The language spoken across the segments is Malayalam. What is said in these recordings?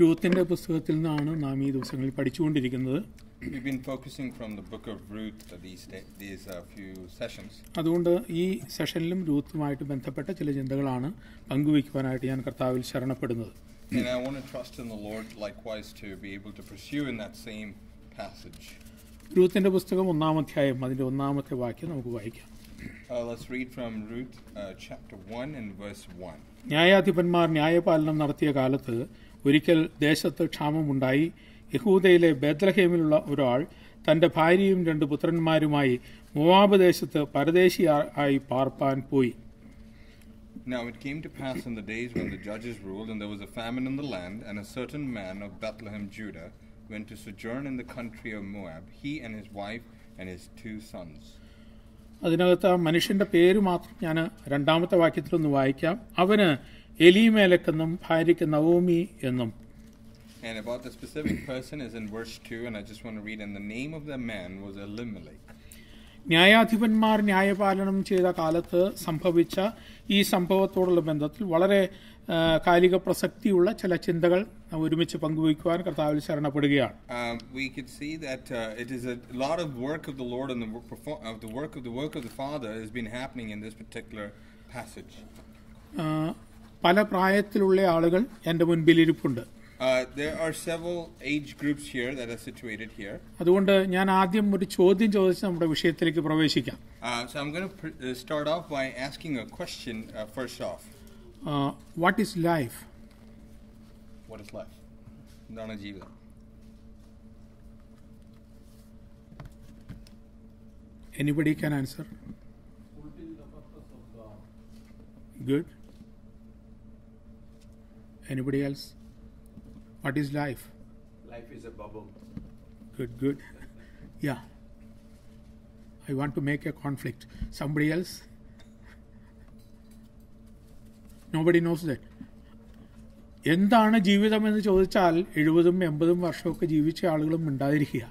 റൂത്തിൻ്റെ പുസ്തകത്തിൽ നിന്നാണ് നാം ഈ ദിവസങ്ങളിൽ പഠിച്ചുകൊണ്ടിരിക്കുന്നത് uh, അതുകൊണ്ട് ഈ സെഷനിലും രൂത്തുമായിട്ട് ബന്ധപ്പെട്ട ചില ചിന്തകളാണ് പങ്കുവയ്ക്കുവാനായിട്ട് ഞാൻ കർത്താവിൽ ശരണപ്പെടുന്നത് രൂത്തിൻ്റെ പുസ്തകം ഒന്നാം അധ്യായം അതിൻ്റെ ഒന്നാമത്തെ വാക്യം നമുക്ക് വായിക്കാം uh, uh, ന്യായാധിപന്മാർ ന്യായപാലനം നടത്തിയ കാലത്ത് ഒരിക്കൽ ദേശത്ത് ക്ഷാമമുണ്ടായി യഹൂദയിലെ ബേദ്രഹേമിലുള്ള ഒരാൾ തൻ്റെ ഭാര്യയും രണ്ട് പുത്രന്മാരുമായി മോവാബ് ദേശത്ത് പരദേശിയായി പാർപ്പാൻ പോയി Now it came to pass in the days when the judges ruled, and there was a famine in the land, and a certain man of Bethlehem, Judah, went to sojourn in the country of Moab, he and his wife and his two sons. അതിനകത്ത് ആ മനുഷ്യൻ്റെ പേര് മാത്രം ഞാൻ രണ്ടാമത്തെ വാക്യത്തിലൊന്ന് വായിക്കാം അവന് എലിമേലക്കെന്നും ഭാര്യയ്ക്ക് നവോമി എന്നും And about the specific person is in verse 2, and I just want to read, and the name of the man was Elimelech. ന്യായാധിപന്മാർ ന്യായപാലനം ചെയ്ത കാലത്ത് സംഭവിച്ച ഈ സംഭവത്തോടുള്ള ബന്ധത്തിൽ വളരെ കാലിക പ്രസക്തിയുള്ള ചില ചിന്തകൾ ഒരുമിച്ച് പങ്കുവയ്ക്കുവാൻ കർത്താവിൽ ശരണപ്പെടുകയാണ് we could see that uh, it is a lot of work of the lord and the work of the work of the work of the father has been happening in this particular passage പല പ്രായത്തിലുള്ള ആളുകൾ എന്റെ മുൻപിൽ ഇരിപ്പുണ്ട് അതുകൊണ്ട് ഞാൻ ആദ്യം ഒരു ചോദ്യം ചോദിച്ച് നമ്മുടെ വിഷയത്തിലേക്ക് പ്രവേശിക്കാം what anybody can answer good Anybody else? What is life? Life is a bubble. Good, good. yeah. I want to make a conflict. Somebody else? nobody knows that എന്താണ് ജീവിതം എന്ന് ചോദിച്ചാൽ എഴുപതും എൺപതും വർഷമൊക്കെ ജീവിച്ച ആളുകളും ഉണ്ടായിരിക്കുക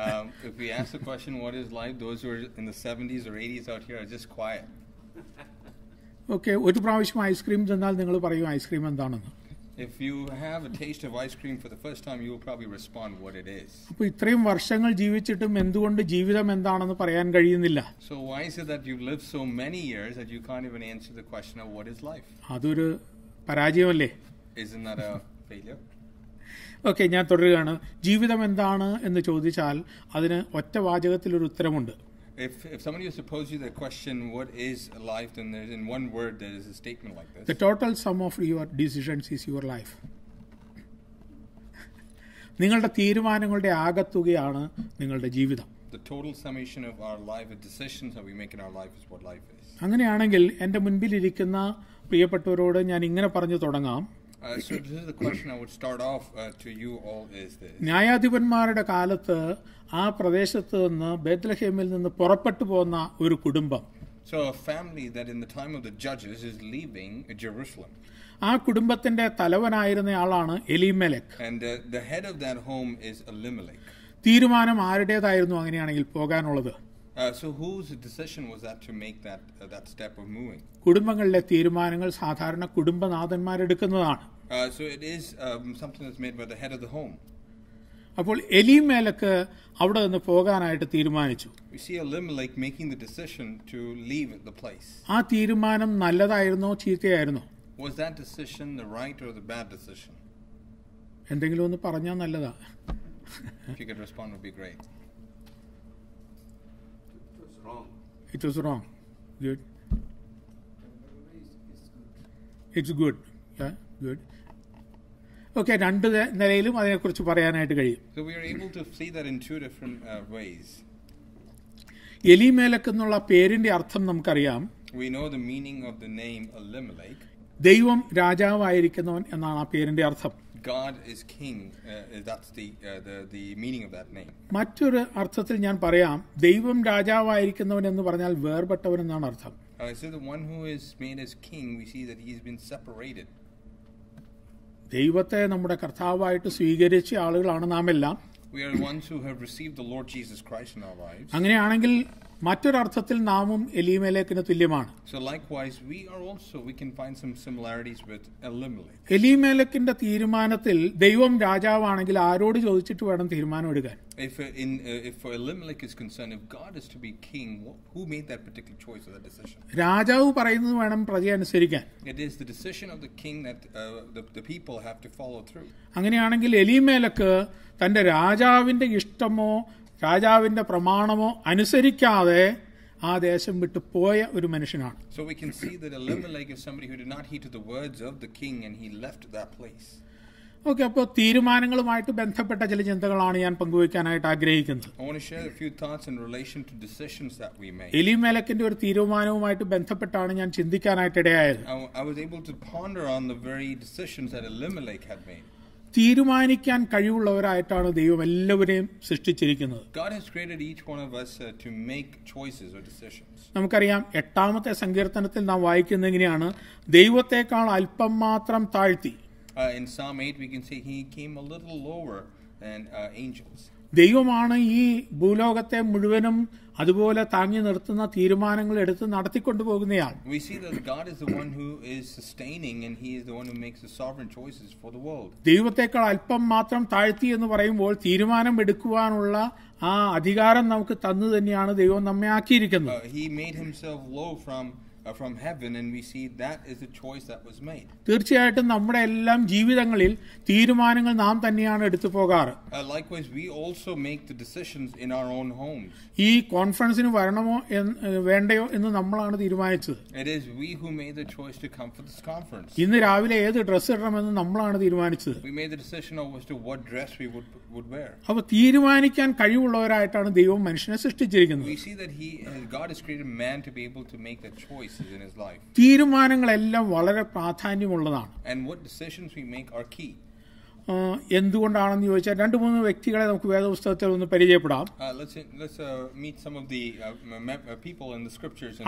Um, if we ask the question, what is life, those who are in the 70s or 80s out here are just quiet. Okay ഒരു പ്രാവശ്യം ഐസ്ക്രീം തന്നാൽ നിങ്ങൾ പറയും ഐസ്ക്രീം എന്താണെന്ന് If you have a taste of ice cream for the first time, you will probably respond what it is. അപ്പോൾ ഇത്രയും വർഷങ്ങൾ ജീവിച്ചിട്ടും എന്തുകൊണ്ട് ജീവിതം എന്താണെന്ന് പറയാൻ കഴിയുന്നില്ല So why is it that you've lived so many years that you can't even answer the question of what is life? അതൊരു പരാജയമല്ലേ Isn't that a failure? Okay ഞാൻ തുടരുകയാണ് ജീവിതം എന്താണ് എന്ന് ചോദിച്ചാൽ അതിന് ഒറ്റ വാചകത്തിൽ ഒരു ഉത്തരമുണ്ട് If, if somebody was to pose you the question, what is life, then there's in one word there is a statement like this. The total sum of your decisions is your life. നിങ്ങളുടെ തീരുമാനങ്ങളുടെ ആകത്തുകയാണ് നിങ്ങളുടെ ജീവിതം the total summation of our life, decisions that we make in our life is what life is. അങ്ങനെയാണെങ്കിൽ എൻ്റെ മുൻപിലിരിക്കുന്ന പ്രിയപ്പെട്ടവരോട് ഞാൻ ഇങ്ങനെ പറഞ്ഞു തുടങ്ങാം so the question I would start off to you all is this. ന്യായാധിപന്മാരുടെ കാലത്ത് ആ പ്രദേശത്ത് നിന്ന് ബേദ്ലഹേമിൽ നിന്ന് പുറപ്പെട്ടു പോകുന്ന ഒരു കുടുംബം So a family that in the time of the judges is leaving Jerusalem. aa കുടുംബത്തിന്റെ talavanayirna aalana എലിമേലക്. And the, the head of that home is Elimelech. തീരുമാനം ആരുടേതായിരുന്നു അങ്ങനെയാണെങ്കിൽ പോകാനുള്ളത്? കുടുംബങ്ങളിലെ തീരുമാനങ്ങൾ സാധാരണ കുടുംബനാഥന്മാരെടുക്കുന്നതാണ് uh, um, അപ്പോൾ മേലക്ക് അവിടെ നിന്ന് പോകാനായിട്ട് തീരുമാനിച്ചു ആ തീരുമാനം നല്ലതായിരുന്നോ ചീത്തയായിരുന്നോ Was that decision the right or the bad decision? എന്തെങ്കിലും ഒന്ന് പറഞ്ഞാൽ നല്ലതാ If respond would be great. Wrong. It was wrong. Good. It's good. Yeah, good. Okay, രണ്ട് നിലയിലും അതിനെക്കുറിച്ച് പറയാനായിട്ട് കഴിയും So we are able to see that in two different uh, ways. എലിമേലക് എന്നുള്ള പേരിന്റെ അർത്ഥം നമുക്കറിയാം. We know the meaning of the name Elimelech. ദൈവം രാജാവായിരിക്കുന്നവൻ എന്നാണ് ആ പേരിന്റെ അർത്ഥം. God is king. Uh, that's the, uh, the, the meaning of that name. മറ്റൊരു അർത്ഥത്തിൽ ഞാൻ പറയാം ദൈവം രാജാവായിരിക്കുന്നവൻ എന്ന് പറഞ്ഞാൽ വേർപെട്ടവൻ എന്നാണ് അർത്ഥം. Uh, so the one who is made as king, we see that he has been separated. ദൈവത്തെ നമ്മുടെ കർത്താവായിട്ട് സ്വീകരിച്ച ആളുകളാണ് നാം എല്ലാം. We are ones who have received the Lord Jesus Christ in our lives. അങ്ങനെയാണെങ്കിൽ മറ്റൊരർത്ഥത്തിൽ നാമും എലീമേലേക്കിന് തുല്യമാണ് എലീമേലക്കിന്റെ തീരുമാനത്തിൽ ദൈവം രാജാവാണെങ്കിൽ ആരോട് ചോദിച്ചിട്ട് വേണം തീരുമാനം എടുക്കാൻ If, in, uh, if Elimelech is concerned, if God is to be king, who made that particular choice or that decision? രാജാവ് പറയുന്നത് വേണം പ്രജയെ അനുസരിക്കാൻ. It is the decision of the king that uh, the, the people have to follow through. അങ്ങനെയാണെങ്കിൽ എലീമേലക്ക് തന്റെ രാജാവിന്റെ ഇഷ്ടമോ രാജാവിന്റെ പ്രമാണമോ അനുസരിക്കാതെ ആ ദേശം വിട്ടു പോയ ഒരു മനുഷ്യനാണ് ഓക്കെ അപ്പോൾ തീരുമാനങ്ങളുമായിട്ട് ബന്ധപ്പെട്ട ചില ചിന്തകളാണ് ഞാൻ പങ്കുവയ്ക്കാനായിട്ട് ആഗ്രഹിക്കുന്നത് എലിമേലക്കിന്റെ ഒരു തീരുമാനവുമായിട്ട് ബന്ധപ്പെട്ടാണ് ഞാൻ ചിന്തിക്കാനായിട്ട് ഇടയായത് തീരുമാനിക്കാൻ കഴിവുള്ളവരായിട്ടാണ് ദൈവം എല്ലാവരെയും സൃഷ്ടിച്ചിരിക്കുന്നത് uh, നമുക്കറിയാം എട്ടാമത്തെ സങ്കീർത്തനത്തിൽ നാം വായിക്കുന്ന എങ്ങനെയാണ് ദൈവത്തെക്കാൾ അല്പം മാത്രം താഴ്ത്തി uh, uh, ദൈവമാണ് ഈ ഭൂലോകത്തെ മുഴുവനും അതുപോലെ താങ്ങി നിർത്തുന്ന തീരുമാനങ്ങൾ എടുത്ത് നടത്തിക്കൊണ്ടു പോകുന്നയാൾ ദൈവത്തെക്കാൾ അല്പം മാത്രം താഴ്ത്തി എന്ന് പറയുമ്പോൾ തീരുമാനം എടുക്കുവാനുള്ള ആ അധികാരം നമുക്ക് തന്നു തന്നെയാണ് ദൈവം നമ്മെ ആക്കിയിരിക്കുന്നത് uh, Uh, from heaven and we see that is a choice that was made. തീർച്ചയായിട്ടും നമ്മുടെ എല്ലാം ജീവിതങ്ങളിൽ തീരുമാനങ്ങൾ നാം തന്നെയാണ് എടുത്തു പോകാറ്. Uh, likewise we also make the decisions in our own homes. ഈ കോൺഫറൻസിന് വരണമോ വേണ്ടയോ എന്ന് നമ്മളാണ് തീരുമാനിച്ചത്. It is we who made the choice to come for this conference. ഇന്ന് രാവിലെ ഏത് ഡ്രസ്സ് ഇടണമെന്ന് നമ്മളാണ് തീരുമാനിച്ചത്. We made the decision as to what dress we would would wear. അപ്പോൾ തീരുമാനിക്കാൻ കഴിവുള്ളവരായിട്ടാണ് ദൈവം മനുഷ്യനെ സൃഷ്ടിച്ചിരിക്കുന്നത്. We see that he uh, God has created man to be able to make that choice. തീരുമാനങ്ങളെല്ലാം വളരെ പ്രാധാന്യമുള്ളതാണ് And what decisions we make are key. എന്തുകൊണ്ടാണെന്ന് ചോദിച്ചാൽ രണ്ട് മൂന്ന് വ്യക്തികളെ നമുക്ക് വേദപുസ്തകത്തിൽ ഒന്ന് പരിചയപ്പെടാം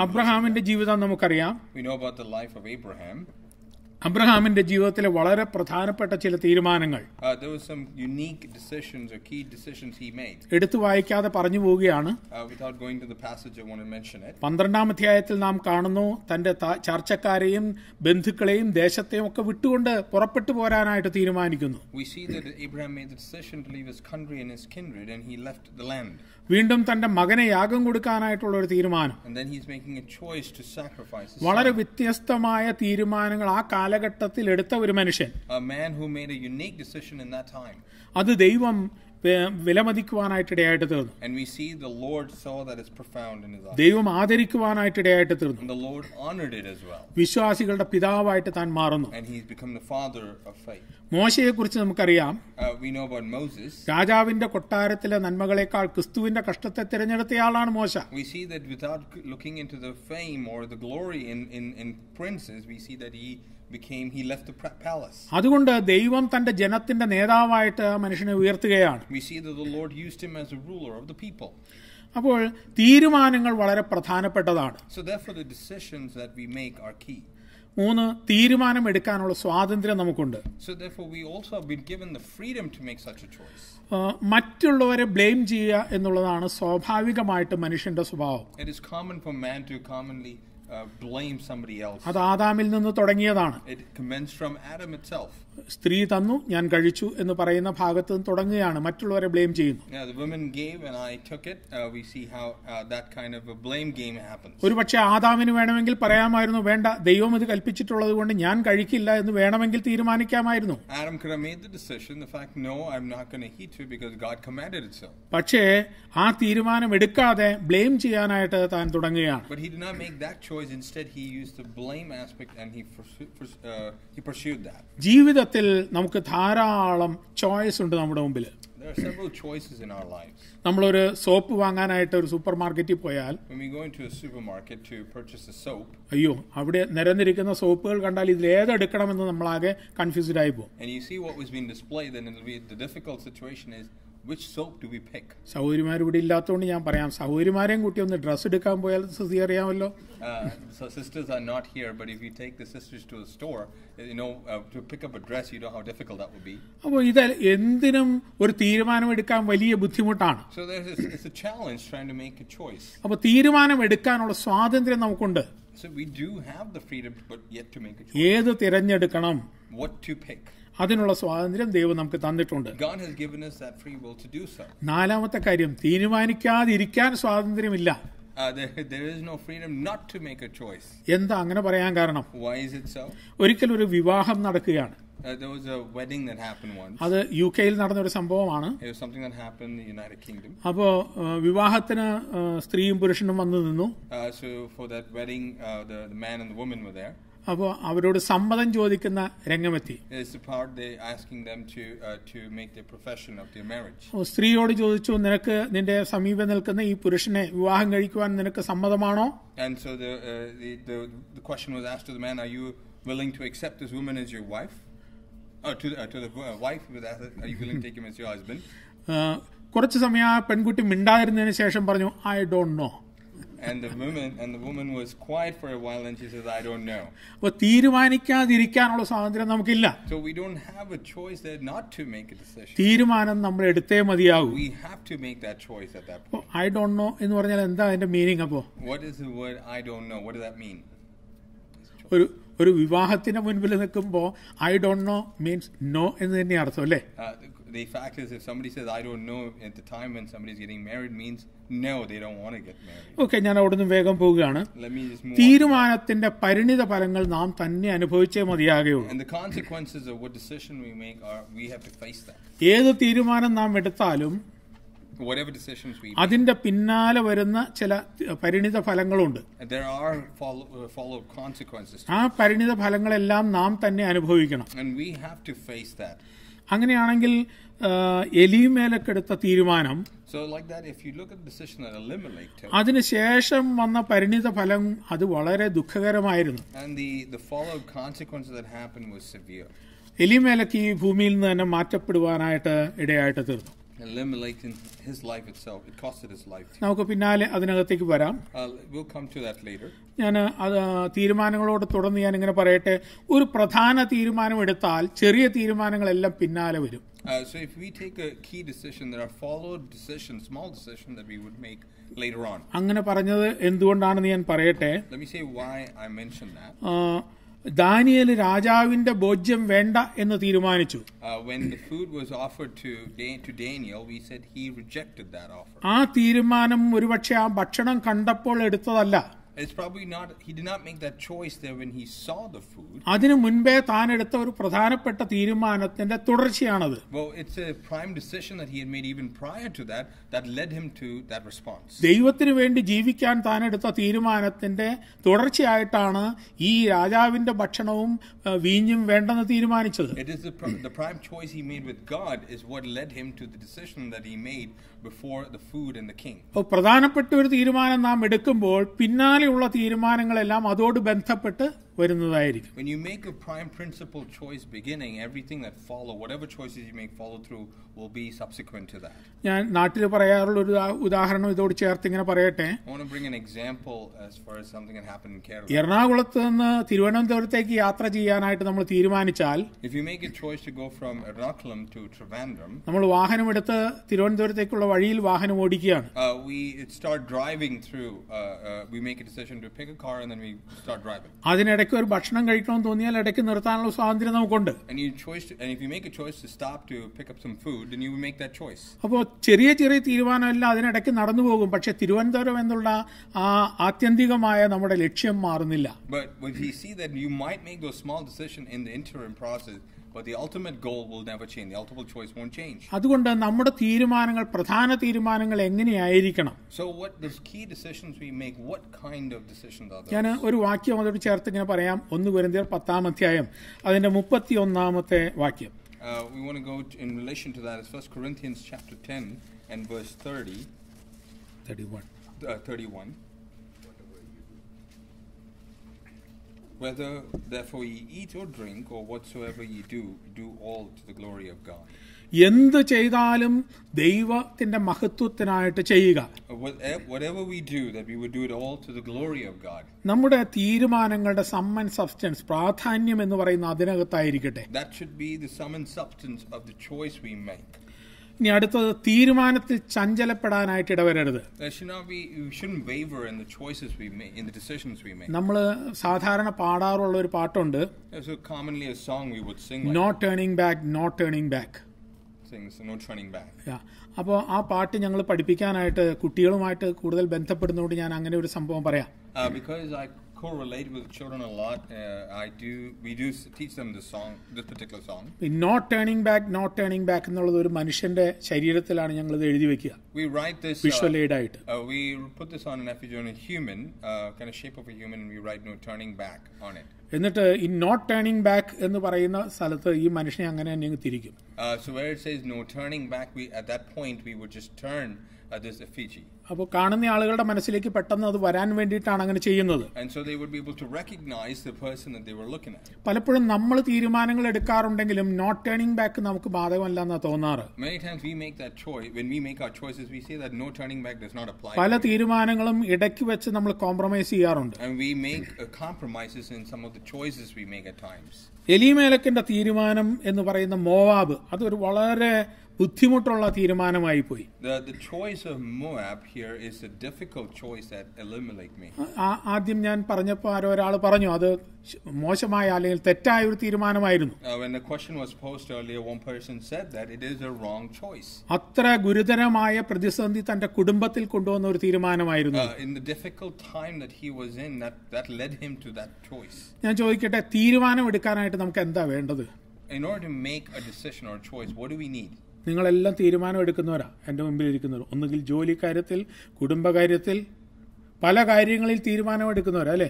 അബ്രഹാമിന്റെ ജീവിതം നമുക്കറിയാം അബ്രഹാമിന്റെ ജീവിതത്തിലെ വളരെ പ്രധാനപ്പെട്ട ചില തീരുമാനങ്ങൾ uh, എടുത്തു വായിക്കാതെ പറഞ്ഞു പോവുകയാണ് uh, പന്ത്രണ്ടാം അധ്യായത്തിൽ നാം കാണുന്നു തന്റെ ചർച്ചക്കാരെയും ബന്ധുക്കളെയും ദേശത്തെയും ഒക്കെ വിട്ടുകൊണ്ട് പുറപ്പെട്ടു പോരാനായിട്ട് തീരുമാനിക്കുന്നു വീണ്ടും തന്റെ മകനെ യാഗം കൊടുക്കാനായിട്ടുള്ള ഒരു തീരുമാനം വളരെ വ്യത്യസ്തമായ തീരുമാനങ്ങൾ ആ കാലഘട്ടത്തിൽ എടുത്ത ഒരു മനുഷ്യൻ അത് ദൈവം വിലമതിക്കുവാനായിട്ട് ഇടയായിട്ട് തീർന്നു ദൈവം ആദരിക്കുവാനായിട്ട് ഇടയായിട്ട് തീർന്നു വിശ്വാസികളുടെ പിതാവായിട്ട് താൻ മാറുന്നു മോശയെ കുറിച്ച് നമുക്കറിയാം uh, രാജാവിന്റെ കൊട്ടാരത്തിലെ നന്മകളെക്കാൾ ക്രിസ്തുവിന്റെ കഷ്ടത്തെ തിരഞ്ഞെടുത്തയാളാണ് മോശ അതുകൊണ്ട് ദൈവം തന്റെ ജനത്തിന്റെ നേതാവായിട്ട് മനുഷ്യനെ ഉയർത്തുകയാണ് അപ്പോൾ തീരുമാനങ്ങൾ വളരെ പ്രധാനപ്പെട്ടതാണ് മൂന്ന് തീരുമാനം എടുക്കാനുള്ള സ്വാതന്ത്ര്യം നമുക്കുണ്ട് മറ്റുള്ളവരെ ബ്ലെയിം ചെയ്യുക എന്നുള്ളതാണ് സ്വാഭാവികമായിട്ട് മനുഷ്യന്റെ സ്വഭാവം uh, അത് ആദാമിൽ നിന്ന് തുടങ്ങിയതാണ് സ്ത്രീ തന്നു ഞാൻ കഴിച്ചു എന്ന് പറയുന്ന ഭാഗത്ത് നിന്ന് തുടങ്ങുകയാണ് മറ്റുള്ളവരെ ബ്ലെയിം ചെയ്യുന്നു uh, uh, ഒരു പക്ഷേ ആദാമിന് വേണമെങ്കിൽ പറയാമായിരുന്നു വേണ്ട ദൈവം ഇത് കൽപ്പിച്ചിട്ടുള്ളത് കൊണ്ട് ഞാൻ കഴിക്കില്ല എന്ന് വേണമെങ്കിൽ തീരുമാനിക്കാമായിരുന്നു പക്ഷേ ആ തീരുമാനം എടുക്കാതെ ബ്ലെയിം ചെയ്യാനായിട്ട് താൻ തുടങ്ങുകയാണ് uh, ജീവിത ജീവിതത്തിൽ നമുക്ക് ധാരാളം ചോയ്സ് ഉണ്ട് നമ്മുടെ മുമ്പിൽ നമ്മളൊരു സോപ്പ് വാങ്ങാനായിട്ട് ഒരു സൂപ്പർ മാർക്കറ്റിൽ പോയാൽ അയ്യോ അവിടെ നിരന്നിരിക്കുന്ന സോപ്പുകൾ കണ്ടാൽ ഇതിൽ ഏതെടുക്കണമെന്ന് നമ്മളാകെ കൺഫ്യൂസ്ഡ് ആയി പോകും which soap do we pick? സഹോദരിമാരിവിടെ ഇല്ലാത്തതുകൊണ്ട് ഞാൻ പറയാം സഹോദരിമാരെയും കൂട്ടി ഒന്ന് ഡ്രസ്സ് എടുക്കാൻ പോയാൽ സിസി അറിയാമല്ലോ so sisters are not here but if you take the sisters to a store you know uh, to pick up a dress you know how difficult that would be അപ്പോൾ ഇത് എന്തിനും ഒരു തീരുമാനം എടുക്കാൻ വലിയ ബുദ്ധിമുട്ടാണ് so there is it's a challenge trying to make a choice അപ്പോൾ തീരുമാനം എടുക്കാനുള്ള സ്വാതന്ത്ര്യം നമുക്കുണ്ട് so we do have the freedom but yet to make a choice edo തിരഞ്ഞെടുക്കണം what to pick അതിനുള്ള സ്വാതന്ത്ര്യം ദൈവം നമുക്ക് തന്നിട്ടുണ്ട് നാലാമത്തെ കാര്യം തീരുമാനിക്കാതിരിക്കാൻ സ്വാതന്ത്ര്യമില്ല uh, എന്താ അങ്ങനെ പറയാൻ കാരണം ഒരിക്കൽ ഒരു വിവാഹം നടക്കുകയാണ് uh, അത് യു കെയിൽ നടന്ന ഒരു സംഭവമാണ് അപ്പോ വിവാഹത്തിന് സ്ത്രീയും പുരുഷനും വന്നു നിന്നു uh, അപ്പോൾ അവരോട് സമ്മതം ചോദിക്കുന്ന രംഗമെത്തി uh, സ്ത്രീയോട് ചോദിച്ചു നിനക്ക് നിന്റെ സമീപം നിൽക്കുന്ന ഈ പുരുഷനെ വിവാഹം കഴിക്കുവാൻ നിനക്ക് സമ്മതമാണോ കുറച്ച് സമയം ആ പെൺകുട്ടി മിണ്ടാതിരുന്നതിന് ശേഷം പറഞ്ഞു I don't know and the woman and the woman was quiet for a while and she says I don't know. അപ്പോൾ തീരുമാനിക്കാതിരിക്കാനുള്ള സ്വാതന്ത്ര്യം നമുക്കില്ല. So we don't have a choice there not to make a decision. തീരുമാനം നമ്മൾ എടുത്തേ മതിയാകൂ. We have to make that choice at that point. I don't know എന്ന് പറഞ്ഞാൽ എന്താ അതിന്റെ മീനിങ് അപ്പോൾ? What is the word I don't know? What does that mean? ഒരു ഒരു വിവാഹത്തിന് മുൻപിൽ നിൽക്കുമ്പോൾ I don't know means no എന്ന് തന്നെയാണ് അർത്ഥം അല്ലേ the fact is, if somebody says, I don't know at the time when somebody's getting married, means no, they don't want to get married. okay ഞാൻ അവിടുന്ന് വേഗം പോവുകയാണ് Let me just move തീരുമാനത്തിന്റെ പരിണിത ഫലങ്ങൾ നാം തന്നെ അനുഭവിച്ചേ on. മതിയാകുകയുള്ളൂ And the consequences of what decision we make are we have to face that. ഏത് തീരുമാനം നാം എടുത്താലും Whatever decisions we make, അതിന്റെ പിന്നാലെ വരുന്ന ചില പരിണിത ഫലങ്ങളുണ്ട് there are follow, up follow consequences. to- ആ പരിണിത ഫലങ്ങളെല്ലാം നാം തന്നെ അനുഭവിക്കണം And we have to face that. അങ്ങനെയാണെങ്കിൽ എലിമേലക്കെടുത്ത തീരുമാനം അതിനുശേഷം വന്ന പരിണിത ഫലം അത് വളരെ ദുഃഖകരമായിരുന്നു എലിമേലക്ക് ഈ ഭൂമിയിൽ നിന്ന് തന്നെ മാറ്റപ്പെടുവാനായിട്ട് ഇടയായിട്ട് തീർന്നു നമുക്ക് പിന്നാലെ അതിനകത്തേക്ക് വരാം ഞാൻ അത് തീരുമാനങ്ങളോട് തുടർന്ന് ഞാൻ ഇങ്ങനെ പറയട്ടെ ഒരു പ്രധാന തീരുമാനം എടുത്താൽ ചെറിയ തീരുമാനങ്ങളെല്ലാം പിന്നാലെ വരും Uh, so if we take a key decision, there are followed decisions, small decisions that we would make later on. അങ്ങനെ പറഞ്ഞത് എന്തുകൊണ്ടാണെന്ന് ഞാൻ പറയട്ടെ Let me say why I mentioned that. Uh, Daniel രാജാവിന്റെ ബോധ്യം വേണ്ട എന്ന് തീരുമാനിച്ചു ആ തീരുമാനം ഒരുപക്ഷെ ആ ഭക്ഷണം കണ്ടപ്പോൾ എടുത്തതല്ല അതിനു മുൻപേ താൻ എടുത്ത ഒരു പ്രധാനപ്പെട്ട തീരുമാനത്തിന്റെ തുടർച്ചയാണത് ദൈവത്തിന് വേണ്ടി ജീവിക്കാൻ താൻ എടുത്ത തീരുമാനത്തിന്റെ തുടർച്ചയായിട്ടാണ് ഈ രാജാവിന്റെ ഭക്ഷണവും വീഞ്ഞും വേണ്ടെന്ന് തീരുമാനിച്ചത് പ്രധാനപ്പെട്ട ഒരു തീരുമാനം നാം എടുക്കുമ്പോൾ പിന്നാലെ അങ്ങനെയുള്ള തീരുമാനങ്ങളെല്ലാം അതോട് ബന്ധപ്പെട്ട് വരുന്നതായിരിക്കും when you make a prime principle choice beginning everything that follow whatever choices you make follow through will be subsequent to that ഞാൻ നാട്ടിൽ പറയാറുള്ള ഒരു ഉദാഹരണം ഇതോട് ചേർത്ത് ഇങ്ങനെ പറയട്ടെ I want to bring an example as far as something that happened in Kerala എറണാകുളത്ത് നിന്ന് തിരുവനന്തപുരത്തേക്ക് യാത്ര ചെയ്യാനായിട്ട് നമ്മൾ തീരുമാനിച്ചാൽ if you make a choice to go from Ernakulam to Trivandrum നമ്മൾ വാഹനം എടുത്ത് തിരുവനന്തപുരത്തേക്കുള്ള വഴിയിൽ വാഹനം ഓടിക്കുകയാണ് we start driving through uh, uh, we make a decision to pick a car and then we start driving അതിനിടെ ഇടയ്ക്ക് ഒരു ഭക്ഷണം കഴിക്കണമെന്ന് തോന്നിയാൽ ഇടയ്ക്ക് നിർത്താനുള്ള സ്വാതന്ത്ര്യം നമുക്കുണ്ട് അപ്പോൾ ചെറിയ ചെറിയ തീരുമാനമല്ല അതിനിടയ്ക്ക് നടന്നു പോകും പക്ഷെ തിരുവനന്തപുരം എന്നുള്ള ആ ആത്യന്തികമായ നമ്മുടെ ലക്ഷ്യം മാറുന്നില്ല But the ultimate goal will never change. The ultimate choice won't change. So what the key decisions we make, what kind of decisions are they? ഞാൻ ഒരു വാക്യം അതോട് ചേർത്ത് ഇങ്ങനെ പറയാം. ഒന്ന് കൊരിന്ത്യർ 10 ആം അധ്യായം അതിന്റെ 31 ആമത്തെ we want to go in relation to that. It's is 1 Corinthians chapter 10 and verse 30. 31. Uh, Whether therefore ye eat or drink or whatsoever ye do, do all to the glory of God. എന്ത് ചെയ്താലും ദൈവത്തിന്റെ മഹത്വത്തിനായിട്ട് ചെയ്യുക നമ്മുടെ തീരുമാനങ്ങളുടെ സമ്മൻ സബ്സ്റ്റൻസ് പ്രാധാന്യം എന്ന് പറയുന്ന അതിനകത്തായിരിക്കട്ടെ ഇനി അടുത്തത് തീരുമാനത്തിൽ ചഞ്ചലപ്പെടാനായിട്ട് ഇടവരരുത് നമ്മൾ സാധാരണ പാടാറുള്ള ഒരു പാട്ടുണ്ട് no turning back no turning back അപ്പോൾ ആ പാട്ട് ഞങ്ങൾ പഠിപ്പിക്കാനായിട്ട് കുട്ടികളുമായിട്ട് കൂടുതൽ ബന്ധപ്പെടുന്നതുകൊണ്ട് ഞാൻ അങ്ങനെ ഒരു സംഭവം പറയാം uh, correlate with children a lot. Uh, I do, we do teach them this song, this particular song. Not turning back, not turning back എന്നുള്ളത് ഒരു മനുഷ്യന്റെ ശരീരത്തിലാണ് ഞങ്ങൾ ഇത് എഴുതി വെക്കുക. We write this visual aid ആയിട്ട്. Uh, we put this on an effigy on a human, uh, kind of shape of a human, and we write no turning back on it. എന്നിട്ട് ഈ നോട്ട് ടേണിംഗ് ബാക്ക് എന്ന് പറയുന്ന സ്ഥലത്ത് ഈ മനുഷ്യനെ അങ്ങനെ തന്നെ തിരിക്കും. so where it says no turning back, we at that point we would just turn അപ്പോൾ കാണുന്ന ആളുകളുടെ മനസ്സിലേക്ക് പെട്ടെന്ന് അത് വരാൻ വേണ്ടിയിട്ടാണ് അങ്ങനെ ചെയ്യുന്നത് പലപ്പോഴും നമ്മൾ തീരുമാനങ്ങൾ എടുക്കാറുണ്ടെങ്കിലും നോട്ട് ടേണിംഗ് ബാക്ക് നമുക്ക് ബാധകമല്ല എന്നാണ് തോന്നാറ് പല തീരുമാനങ്ങളും ഇടയ്ക്ക് വെച്ച് നമ്മൾ കോംപ്രമൈസ് ചെയ്യാറുണ്ട് uh, എലിമേലക്കിന്റെ തീരുമാനം എന്ന് പറയുന്ന മോവാബ് അതൊരു വളരെ ബുദ്ധിമുട്ടുള്ള തീരുമാനമായി പോയി ആദ്യം ഞാൻ പറഞ്ഞപ്പോൾ ആരോ ഒരാൾ പറഞ്ഞു അത് മോശമായ അല്ലെങ്കിൽ തെറ്റായ ഒരു തീരുമാനമായിരുന്നു uh, അത്ര ഗുരുതരമായ പ്രതിസന്ധി തന്റെ കുടുംബത്തിൽ കൊണ്ടുവന്ന ഒരു തീരുമാനമായിരുന്നു uh, ഞാൻ ചോദിക്കട്ടെ തീരുമാനം എടുക്കാനായിട്ട് നമുക്ക് എന്താ വേണ്ടത് In order to make a decision or a choice, what do we need? നിങ്ങളെല്ലാം തീരുമാനമെടുക്കുന്നവരാ എൻ്റെ മുമ്പിൽ ഇരിക്കുന്നവർ ഒന്നുകിൽ ജോലിക്കാര്യത്തിൽ കുടുംബകാര്യത്തിൽ പല കാര്യങ്ങളിൽ തീരുമാനമെടുക്കുന്നവരാ അല്ലേ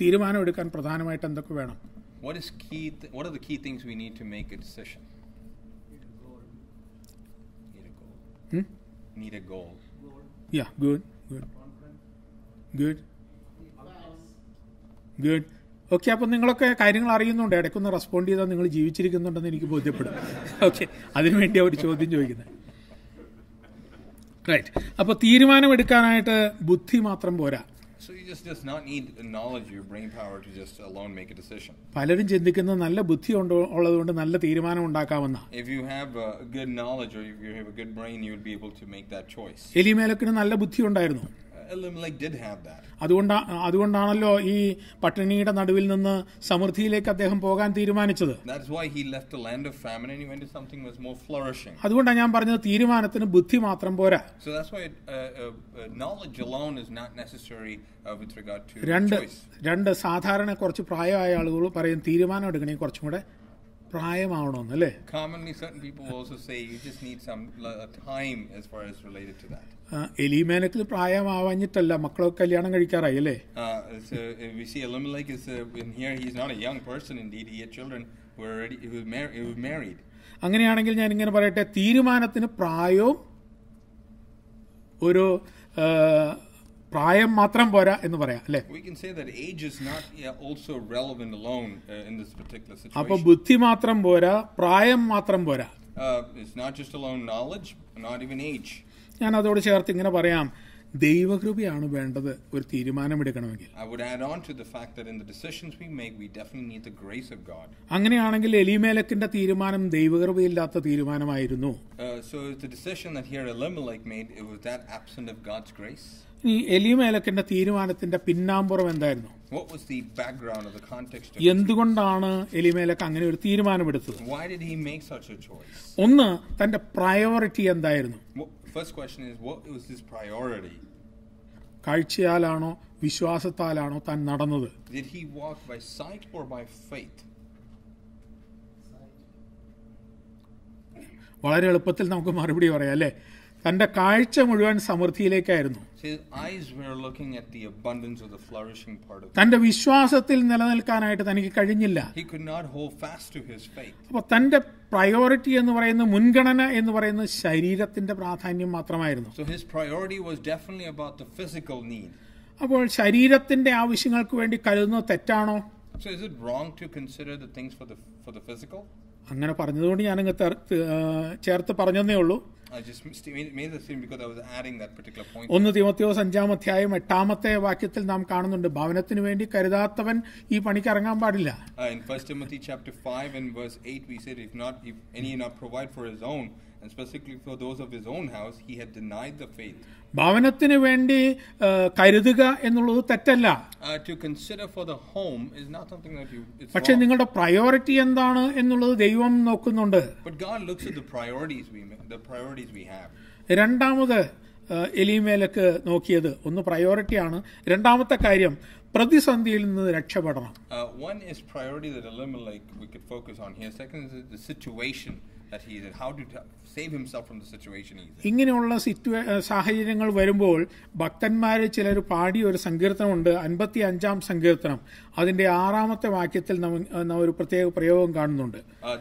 തീരുമാനം എടുക്കാൻ തീരുമാനമെടുക്കാൻ പ്രധാനമായിട്ട് എന്തൊക്കെ വേണം what is key what are the key things we need to make a decision need a goal hmm? need a goal yeah good good good good okay അപ്പം നിങ്ങളൊക്കെ കാര്യങ്ങൾ അറിയുന്നുണ്ട് ഇടയ്ക്കൊന്ന് റെസ്പോണ്ട് ചെയ്താൽ നിങ്ങൾ ജീവിച്ചിരിക്കുന്നുണ്ടെന്ന് എനിക്ക് ബോധ്യപ്പെടും ഓക്കെ അതിനുവേണ്ടി അവർ ചോദ്യം ചോദിക്കുന്നത് റൈറ്റ് അപ്പോൾ തീരുമാനമെടുക്കാനായിട്ട് ബുദ്ധി മാത്രം പോരാ പലരും ചിന്തിക്കുന്ന നല്ല ബുദ്ധി ഉള്ളതുകൊണ്ട് നല്ല തീരുമാനം ഉണ്ടാക്കാമെന്ന എലിമേലക്കിന് നല്ല ബുദ്ധി ഉണ്ടായിരുന്നു അതുകൊണ്ടാ അതുകൊണ്ടാണല്ലോ ഈ പട്ടിണിയുടെ നടുവിൽ നിന്ന് സമൃദ്ധിയിലേക്ക് അദ്ദേഹം പോകാൻ തീരുമാനിച്ചത് അതുകൊണ്ടാണ് ഞാൻ പറഞ്ഞത് തീരുമാനത്തിന് ബുദ്ധി മാത്രം പോരാ uh, uh, uh, രണ്ട് രണ്ട് സാധാരണ കുറച്ച് പ്രായമായ ആളുകൾ പറയും തീരുമാനം എടുക്കണേ കുറച്ചും കൂടെ പ്രായമാവണമെന്ന് അല്ലേ എലിമേനക്ക് പ്രായമാവാഞ്ഞിട്ടല്ല മക്കളൊക്കെ കല്യാണം കഴിക്കാറായി അല്ലേ അങ്ങനെയാണെങ്കിൽ ഞാൻ ഇങ്ങനെ പറയട്ടെ തീരുമാനത്തിന് പ്രായവും ഒരു പ്രായം മാത്രം പോരാ എന്ന് പറയാം അല്ലേ uh, അപ്പൊ ബുദ്ധി മാത്രം പോരാ പ്രായം മാത്രം പോരാ uh, ഞാൻ അതോട് ചേർത്ത് ഇങ്ങനെ പറയാം ദൈവകൃപയാണ് വേണ്ടത് ഒരു തീരുമാനമെടുക്കണമെങ്കിൽ അങ്ങനെയാണെങ്കിൽ എലിമേലക്കിന്റെ തീരുമാനം ദൈവകൃപയില്ലാത്ത തീരുമാനമായിരുന്നു uh, ഇനി എലിമേലക്കന്റെ തീരുമാനത്തിന്റെ പിന്നാമ്പുറം എന്തായിരുന്നു എന്തുകൊണ്ടാണ് എലിമേലക്ക് അങ്ങനെ ഒരു തീരുമാനമെടുത്തത് ഒന്ന് തന്റെ പ്രയോറിറ്റി എന്തായിരുന്നു കാഴ്ചയാലാണോ വിശ്വാസത്താലാണോ താൻ നടന്നത് വളരെ എളുപ്പത്തിൽ നമുക്ക് മറുപടി പറയാം അല്ലെ തന്റെ കാഴ്ച മുഴുവൻ സമൃദ്ധിയിലേക്കായിരുന്നു തന്റെ വിശ്വാസത്തിൽ നിലനിൽക്കാനായിട്ട് തനിക്ക് കഴിഞ്ഞില്ല അപ്പൊ തന്റെ പ്രയോറിറ്റി എന്ന് പറയുന്ന മുൻഗണന എന്ന് പറയുന്ന ശരീരത്തിന്റെ പ്രാധാന്യം മാത്രമായിരുന്നു അപ്പോൾ ശരീരത്തിന്റെ ആവശ്യങ്ങൾക്ക് വേണ്ടി കരുതുന്നത് തെറ്റാണോ അങ്ങനെ പറഞ്ഞതുകൊണ്ട് ഞാനങ്ങ് ചേർത്ത് പറഞ്ഞതേ ഉള്ളൂ ഒന്ന് തിമത്യോസ് അഞ്ചാം അധ്യായം എട്ടാമത്തെ വാക്യത്തിൽ നാം കാണുന്നുണ്ട് ഭവനത്തിന് വേണ്ടി കരുതാത്തവൻ ഈ പണിക്ക് ഇറങ്ങാൻ പാടില്ല in 1 Timothy chapter 5 and verse 8 we said if not if any not provide for his own ഭവനത്തിന് വേണ്ടി കരുതുക എന്നുള്ളത് തെറ്റല്ല uh, പക്ഷെ നിങ്ങളുടെ പ്രയോറിറ്റി എന്താണ് എന്നുള്ളത് ദൈവം നോക്കുന്നുണ്ട് രണ്ടാമത് എലിമേലക്ക് നോക്കിയത് ഒന്ന് പ്രയോറിറ്റിയാണ് രണ്ടാമത്തെ കാര്യം പ്രതിസന്ധിയിൽ നിന്ന് രക്ഷപ്പെടണം uh, ഇങ്ങനെയുള്ള സിറ്റുവേ സാഹചര്യങ്ങൾ വരുമ്പോൾ ഭക്തന്മാരെ ചിലർ പാടിയ ഒരു സങ്കീർത്തനമുണ്ട് അൻപത്തി അഞ്ചാം സങ്കീർത്തനം അതിന്റെ ആറാമത്തെ വാക്യത്തിൽ ഒരു പ്രത്യേക പ്രയോഗം കാണുന്നുണ്ട് uh,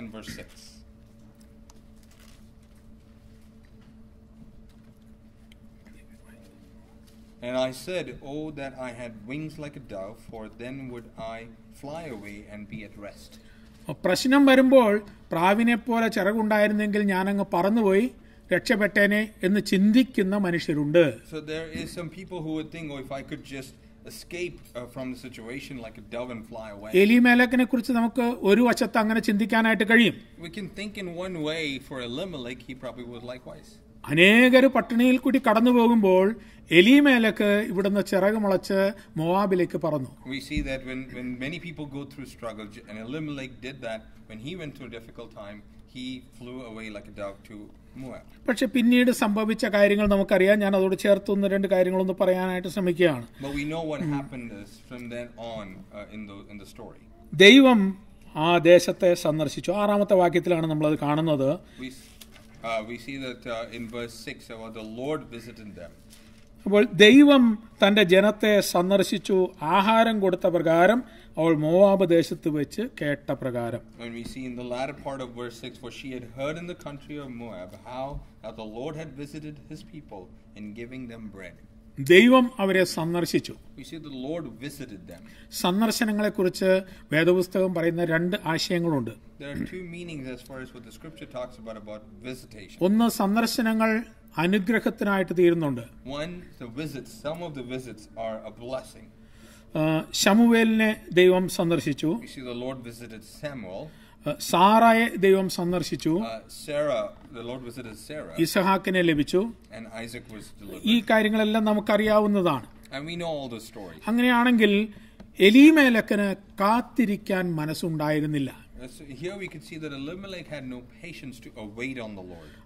And verse 6. And I said, Oh, that I had wings like a dove, for then would I fly away and be at rest. പ്രശ്നം വരുമ്പോൾ പ്രാവിനെ പോലെ ചിറകുണ്ടായിരുന്നെങ്കിൽ ഞാനങ്ങ് പറന്നുപോയി രക്ഷപ്പെട്ടേനെ എന്ന് ചിന്തിക്കുന്ന മനുഷ്യരുണ്ട് സോ ദർ എലിമേലക്കിനെ കുറിച്ച് നമുക്ക് ഒരു വശത്ത് അങ്ങനെ ചിന്തിക്കാനായിട്ട് കഴിയും. അനേകർ പട്ടിണിയിൽ കൂടി കടന്നു പോകുമ്പോൾ എലീമേലേക്ക് ഇവിടുന്ന് ചിറക് മുളച്ച് മോവാബിലേക്ക് പറന്നു we see that when when many people go through struggle and elimelech did that when he went through a difficult time he flew away like a dove to moab പക്ഷെ പിന്നീട് സംഭവിച്ച കാര്യങ്ങൾ നമുക്കറിയാം ഞാൻ അതോട് ചേർത്ത് ഒന്ന് രണ്ട് കാര്യങ്ങളൊന്ന് പറയാനായിട്ട് ശ്രമിക്കുകയാണ് but we know what happened is from then on uh, in the in the story ദൈവം ആ ദേശത്തെ സന്ദർശിച്ചു ആറാമത്തെ വാക്യത്തിലാണ് നമ്മൾ അത് കാണുന്നത് Uh, we see that uh, in verse 6 uh, the Lord visited them. അപ്പോൾ ദൈവം തൻ്റെ ജനത്തെ സന്ദർശിച്ചു ആഹാരം കൊടുത്ത പ്രകാരം അവൾ മോവാബ് ദേശത്ത് വെച്ച് കേട്ട പ്രകാരം Moab, how that the Lord had visited his people in giving them bread. ദൈവം അവരെ സന്ദർശിച്ചു സന്ദർശനങ്ങളെ കുറിച്ച് വേദപുസ്തകം പറയുന്ന രണ്ട് ആശയങ്ങളുണ്ട് ഒന്ന് സന്ദർശനങ്ങൾ അനുഗ്രഹത്തിനായിട്ട് തീരുന്നുണ്ട് ശമുവേലിനെ ദൈവം സന്ദർശിച്ചു സാറായെ ദൈവം സന്ദർശിച്ചു uh, ഇസഹാക്കിനെ ലഭിച്ചു ഈ കാര്യങ്ങളെല്ലാം നമുക്കറിയാവുന്നതാണ് അങ്ങനെയാണെങ്കിൽ എലിമേലക്കന് കാത്തിരിക്കാൻ മനസ്സുണ്ടായിരുന്നില്ല uh,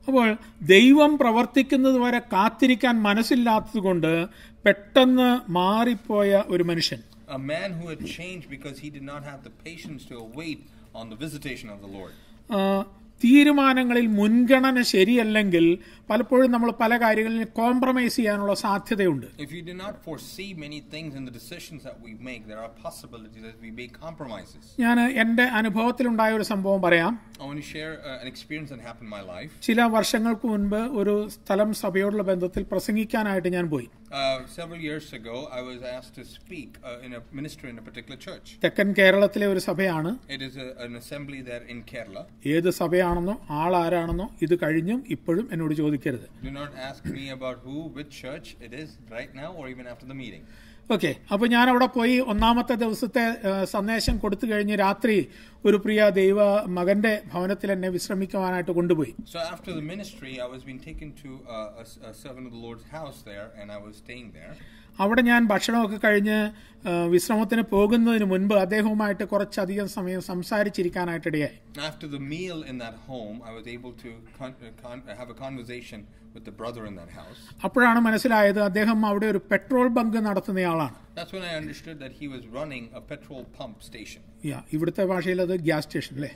അപ്പോൾ ദൈവം പ്രവർത്തിക്കുന്നത് വരെ കാത്തിരിക്കാൻ മനസ്സില്ലാത്തത് കൊണ്ട് പെട്ടെന്ന് മാറിപ്പോയ ഒരു മനുഷ്യൻ A man who had changed because he did not have the patience to await on the visitation of the Lord. തീരുമാനങ്ങളിൽ മുൻഗണന ശരിയല്ലെങ്കിൽ പലപ്പോഴും നമ്മൾ പല കാര്യങ്ങളിൽ കോംപ്രമൈസ് ചെയ്യാനുള്ള സാധ്യതയുണ്ട് ഞാൻ എന്റെ ഉണ്ടായ ഒരു സംഭവം പറയാം ചില വർഷങ്ങൾക്ക് മുൻപ് ഒരു സ്ഥലം സഭയോടുള്ള ബന്ധത്തിൽ പ്രസംഗിക്കാനായിട്ട് ഞാൻ പോയി several years ago, I was asked to speak in a ministry in a particular church. തെക്കൻ കേരളത്തിലെ ഒരു സഭയാണ്. It is a, an assembly there in Kerala. ഏത് സഭയാണെന്നോ ആൾ ആരാണെന്നോ ഇത് കഴിഞ്ഞും ഇപ്പോഴും എന്നോട് ചോദിക്കരുത്. Do not ask me about who, which church it is right now or even after the meeting. Okay അപ്പോൾ ഞാൻ അവിടെ പോയി ഒന്നാമത്തെ ദിവസത്തെ സന്ദേശം കൊടുത്തു കഴിഞ്ഞ് രാത്രി ഒരു പ്രിയ ദൈവ മകന്റെ ഭവനത്തിൽ എന്നെ വിശ്രമിക്കുവാനായിട്ട് കൊണ്ടുപോയി so after the ministry I was been taken to a servant of the Lord's house there and I was staying there അവിടെ ഞാൻ ഭക്ഷണമൊക്കെ കഴിഞ്ഞ് വിശ്രമത്തിന് പോകുന്നതിന് മുൻപ് അദ്ദേഹവുമായിട്ട് കുറച്ചധികം സമയം സംസാരിച്ചിരിക്കാനായിട്ടിടയായി after meal in that home I was to have a with the brother in that house അപ്പോഴാണ് മനസ്സിലായത് അദ്ദേഹം അവിടെ ഒരു പെട്രോൾ ബങ്ക് നടത്തുന്നയാളാണ് ദാറ്റ്സ് ഇവിടുത്തെ ഭാഷയിൽ അത് ഗ്യാസ് സ്റ്റേഷൻ അല്ലേ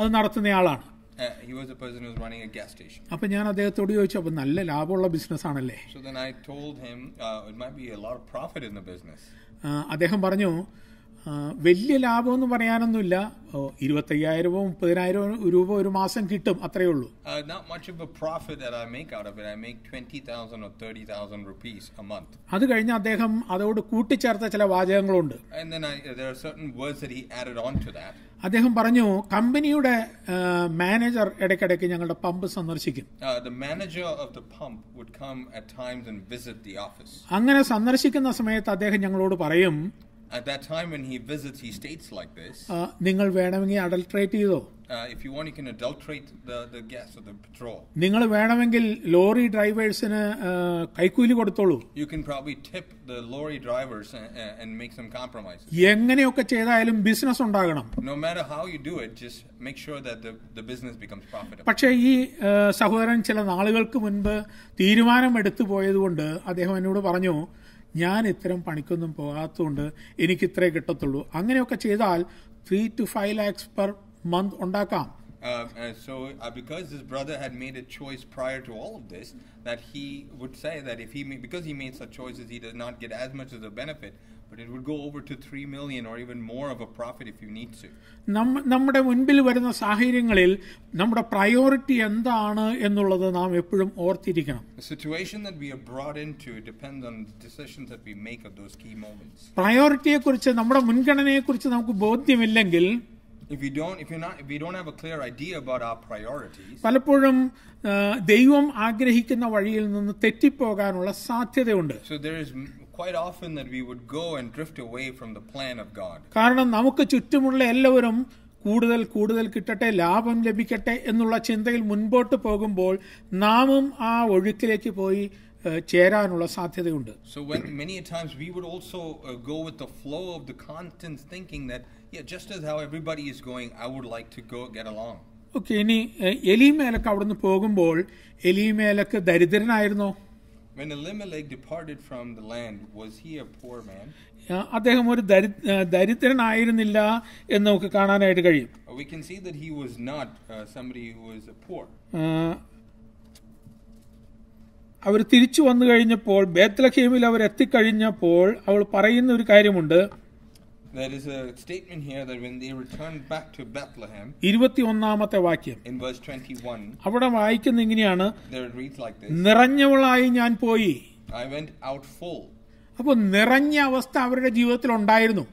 അത് നടത്തുന്നയാളാണ് Uh, he ഞാൻ അദ്ദേഹത്തോട് ചോദിച്ചു അപ്പോൾ നല്ല ലാഭമുള്ള ബിസിനസ് ആണല്ലേ. Uh, uh, അദ്ദേഹം പറഞ്ഞു വലിയ ലാഭം എന്ന് പറയാനൊന്നുമില്ല ഇരുപത്തയ്യായിരമോ മുപ്പതിനായിരവും രൂപ ഒരു മാസം കിട്ടും അത്രയേ ഉള്ളൂ അത് കഴിഞ്ഞ് അദ്ദേഹം അതോട് കൂട്ടിച്ചേർത്ത ചില വാചകങ്ങളുണ്ട് അദ്ദേഹം പറഞ്ഞു കമ്പനിയുടെ മാനേജർ ഇടയ്ക്കിടയ്ക്ക് ഞങ്ങളുടെ പമ്പ് സന്ദർശിക്കും uh, അങ്ങനെ സന്ദർശിക്കുന്ന സമയത്ത് അദ്ദേഹം ഞങ്ങളോട് പറയും At that time when he visits, he states like this. നിങ്ങൾ വേണമെങ്കിൽ അഡൾട്രേറ്റ് ചെയ്തോ Uh, if you want, you can adulterate the, the gas or the petrol. നിങ്ങൾ വേണമെങ്കിൽ ലോറി ഡ്രൈവേഴ്സിന് കൈക്കൂലി കൊടുത്തോളൂ You can probably tip the lorry drivers and, and make some compromises. എങ്ങനെയൊക്കെ ചെയ്തായാലും ബിസിനസ് ഉണ്ടാകണം No matter how you do it, just make sure that the, the business becomes profitable. പക്ഷേ ഈ സഹോദരൻ ചില നാളുകൾക്ക് മുൻപ് തീരുമാനം എടുത്തു പോയതുകൊണ്ട് അദ്ദേഹം എന്നോട് പറഞ്ഞു ഞാൻ ഇത്തരം പണിക്കൊന്നും പോകാത്തതുകൊണ്ട് എനിക്ക് ഇത്രേ കിട്ടത്തുള്ളൂ അങ്ങനെയൊക്കെ ചെയ്താൽ three to five lakhs per month ഉണ്ടാക്കാം uh, uh, so uh, because his brother had made a choice prior to all of this that he would say that if he made, because he made such choices he does not get as much as a benefit നമ്മുടെ മുൻപിൽ വരുന്ന സാഹചര്യങ്ങളിൽ നമ്മുടെ പ്രയോറിറ്റി എന്താണ് എന്നുള്ളത് നാം എപ്പോഴും ഓർത്തിരിക്കണം പ്രയോറിറ്റിയെ കുറിച്ച് നമ്മുടെ മുൻഗണനയെ കുറിച്ച് നമുക്ക് ബോധ്യമില്ലെങ്കിൽ If we don't, if we not, if we don't have a clear idea about our priorities, പലപ്പോഴും ദൈവം ആഗ്രഹിക്കുന്ന വഴിയിൽ നിന്ന് തെറ്റിപ്പോകാനുള്ള സാധ്യതയുണ്ട്. So there is കാരണം നമുക്ക് ചുറ്റുമുള്ള എല്ലാവരും കൂടുതൽ കൂടുതൽ കിട്ടട്ടെ ലാഭം ലഭിക്കട്ടെ എന്നുള്ള ചിന്തയിൽ മുൻപോട്ട് പോകുമ്പോൾ നാമും ആ ഒഴുക്കിലേക്ക് പോയി ചേരാനുള്ള സാധ്യതയുണ്ട് so many times we would also go with the flow of the constant thinking that just as how everybody is going I would like to go get along okay ഇനി എലിമേലക്ക് അവിടുന്ന് പോകുമ്പോൾ എലിമേലക്ക് ദരിദ്രനായിരുന്നോ When Elimelech departed from the land, was he a poor man? അദ്ദേഹം ഒരു ദരിദ്രനായിരുന്നില്ല എന്ന് നമുക്ക് കാണാനായിട്ട് കഴിയും We can see that he was not uh, somebody who was poor. അവർ തിരിച്ചു വന്നു കഴിഞ്ഞപ്പോൾ ബേത്ലഹേമിൽ അവർ എത്തിക്കഴിഞ്ഞപ്പോൾ അവൾ പറയുന്ന ഒരു കാര്യമുണ്ട് There is a statement here that when they returned back to Bethlehem. വാക്യം. അവിടെ വായിക്കുന്ന ഇങ്ങനെയാണ്. നിറഞ്ഞവളായി ഞാൻ പോയി. I അപ്പോൾ നിറഞ്ഞ അവസ്ഥ അവരുടെ ജീവിതത്തിൽ ഉണ്ടായിരുന്നു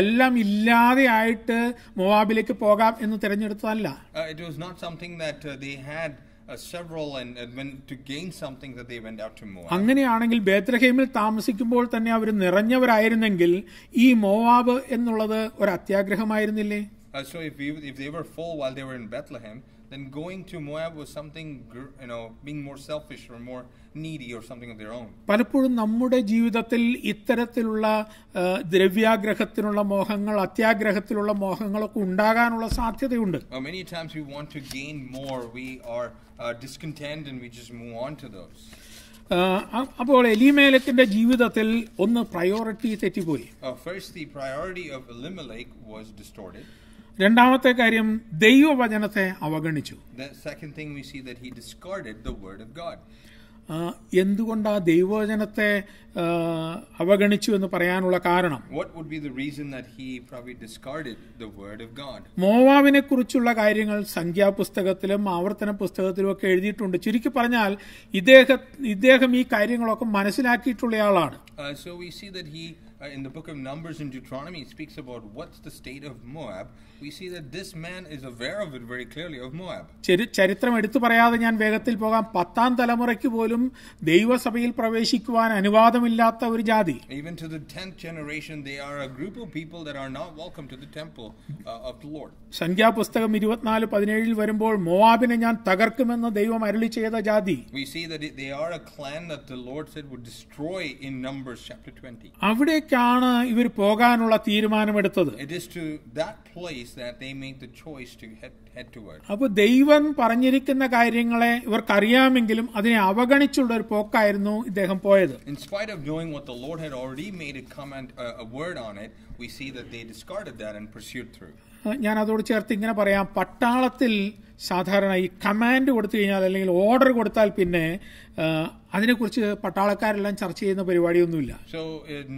എല്ലാം ഇല്ലാതെ ആയിട്ട് മൊവാബിലേക്ക് പോകാം എന്ന് തിരഞ്ഞെടുത്തതല്ല it was not something that they had അങ്ങനെയാണെങ്കിൽ ബേത്രഹേമിൽ താമസിക്കുമ്പോൾ തന്നെ അവർ നിറഞ്ഞവരായിരുന്നെങ്കിൽ ഈ മോവാബ് എന്നുള്ളത് ഒരു അത്യാഗ്രഹമായിരുന്നില്ലേ So if, we, if they were full while they were in Bethlehem, then going to Moab was something, you know, being more selfish or more needy or something of their own. പലപ്പോഴും നമ്മുടെ ജീവിതത്തിൽ ഇത്തരത്തിലുള്ള ദ്രവ്യാഗ്രഹത്തിനുള്ള മോഹങ്ങൾ അത്യാഗ്രഹത്തിലുള്ള മോഹങ്ങളൊക്കെ ഉണ്ടാകാനുള്ള സാധ്യതയുണ്ട്. Many times we want to gain more, we are uh, discontent and we just move on to those. അപ്പോൾ എലിമേലത്തിന്റെ ജീവിതത്തിൽ ഒന്ന് പ്രയോറിറ്റി തെറ്റിപ്പോയി. First the priority of Elimelech was distorted. രണ്ടാമത്തെ കാര്യം ദൈവവചനത്തെ അവഗണിച്ചു എന്തുകൊണ്ടാ ആ ദൈവവചനത്തെ അവഗണിച്ചു എന്ന് പറയാനുള്ള കാരണം മോവാവിനെ കുറിച്ചുള്ള കാര്യങ്ങൾ സംഖ്യാപുസ്തകത്തിലും ആവർത്തന പുസ്തകത്തിലും ഒക്കെ എഴുതിയിട്ടുണ്ട് ചുരുക്കി പറഞ്ഞാൽ ഇദ്ദേഹം ഇദ്ദേഹം ഈ കാര്യങ്ങളൊക്കെ മനസ്സിലാക്കിയിട്ടുള്ളയാളാണ് uh, So we see that he, uh, in the book of Numbers and Deuteronomy, speaks about what's the state of Moab, ചരിത്രം എടുത്തു പറയാതെ ഞാൻ വേഗത്തിൽ പോകാം പത്താം തലമുറയ്ക്ക് പോലും ദൈവസഭയിൽ പ്രവേശിക്കുവാൻ അനുവാദമില്ലാത്ത ഒരു ജാതി സംഖ്യാപുസ്തകം ഇരുപത്തിനാല് പതിനേഴിൽ വരുമ്പോൾ മോവാബിനെ ഞാൻ തകർക്കുമെന്ന് ദൈവം അരളി ചെയ്ത ജാതി അവിടേക്കാണ് ഇവർ പോകാനുള്ള തീരുമാനമെടുത്തത് it is to that place that they make the choice to head, head toward. in spite of knowing what the lord had already made a comment, uh, a, word on it we see that they discarded that and pursued through ഞാൻ അതോട് ചേർത്ത് ഇങ്ങനെ പറയാം പട്ടാളത്തിൽ സാധാരണ ഈ കമാൻഡ് കൊടുത്തു കഴിഞ്ഞാൽ അല്ലെങ്കിൽ ഓർഡർ കൊടുത്താൽ പിന്നെ അതിനെക്കുറിച്ച് പട്ടാളക്കാരെല്ലാം ചർച്ച ചെയ്യുന്ന പരിപാടിയൊന്നുമില്ല so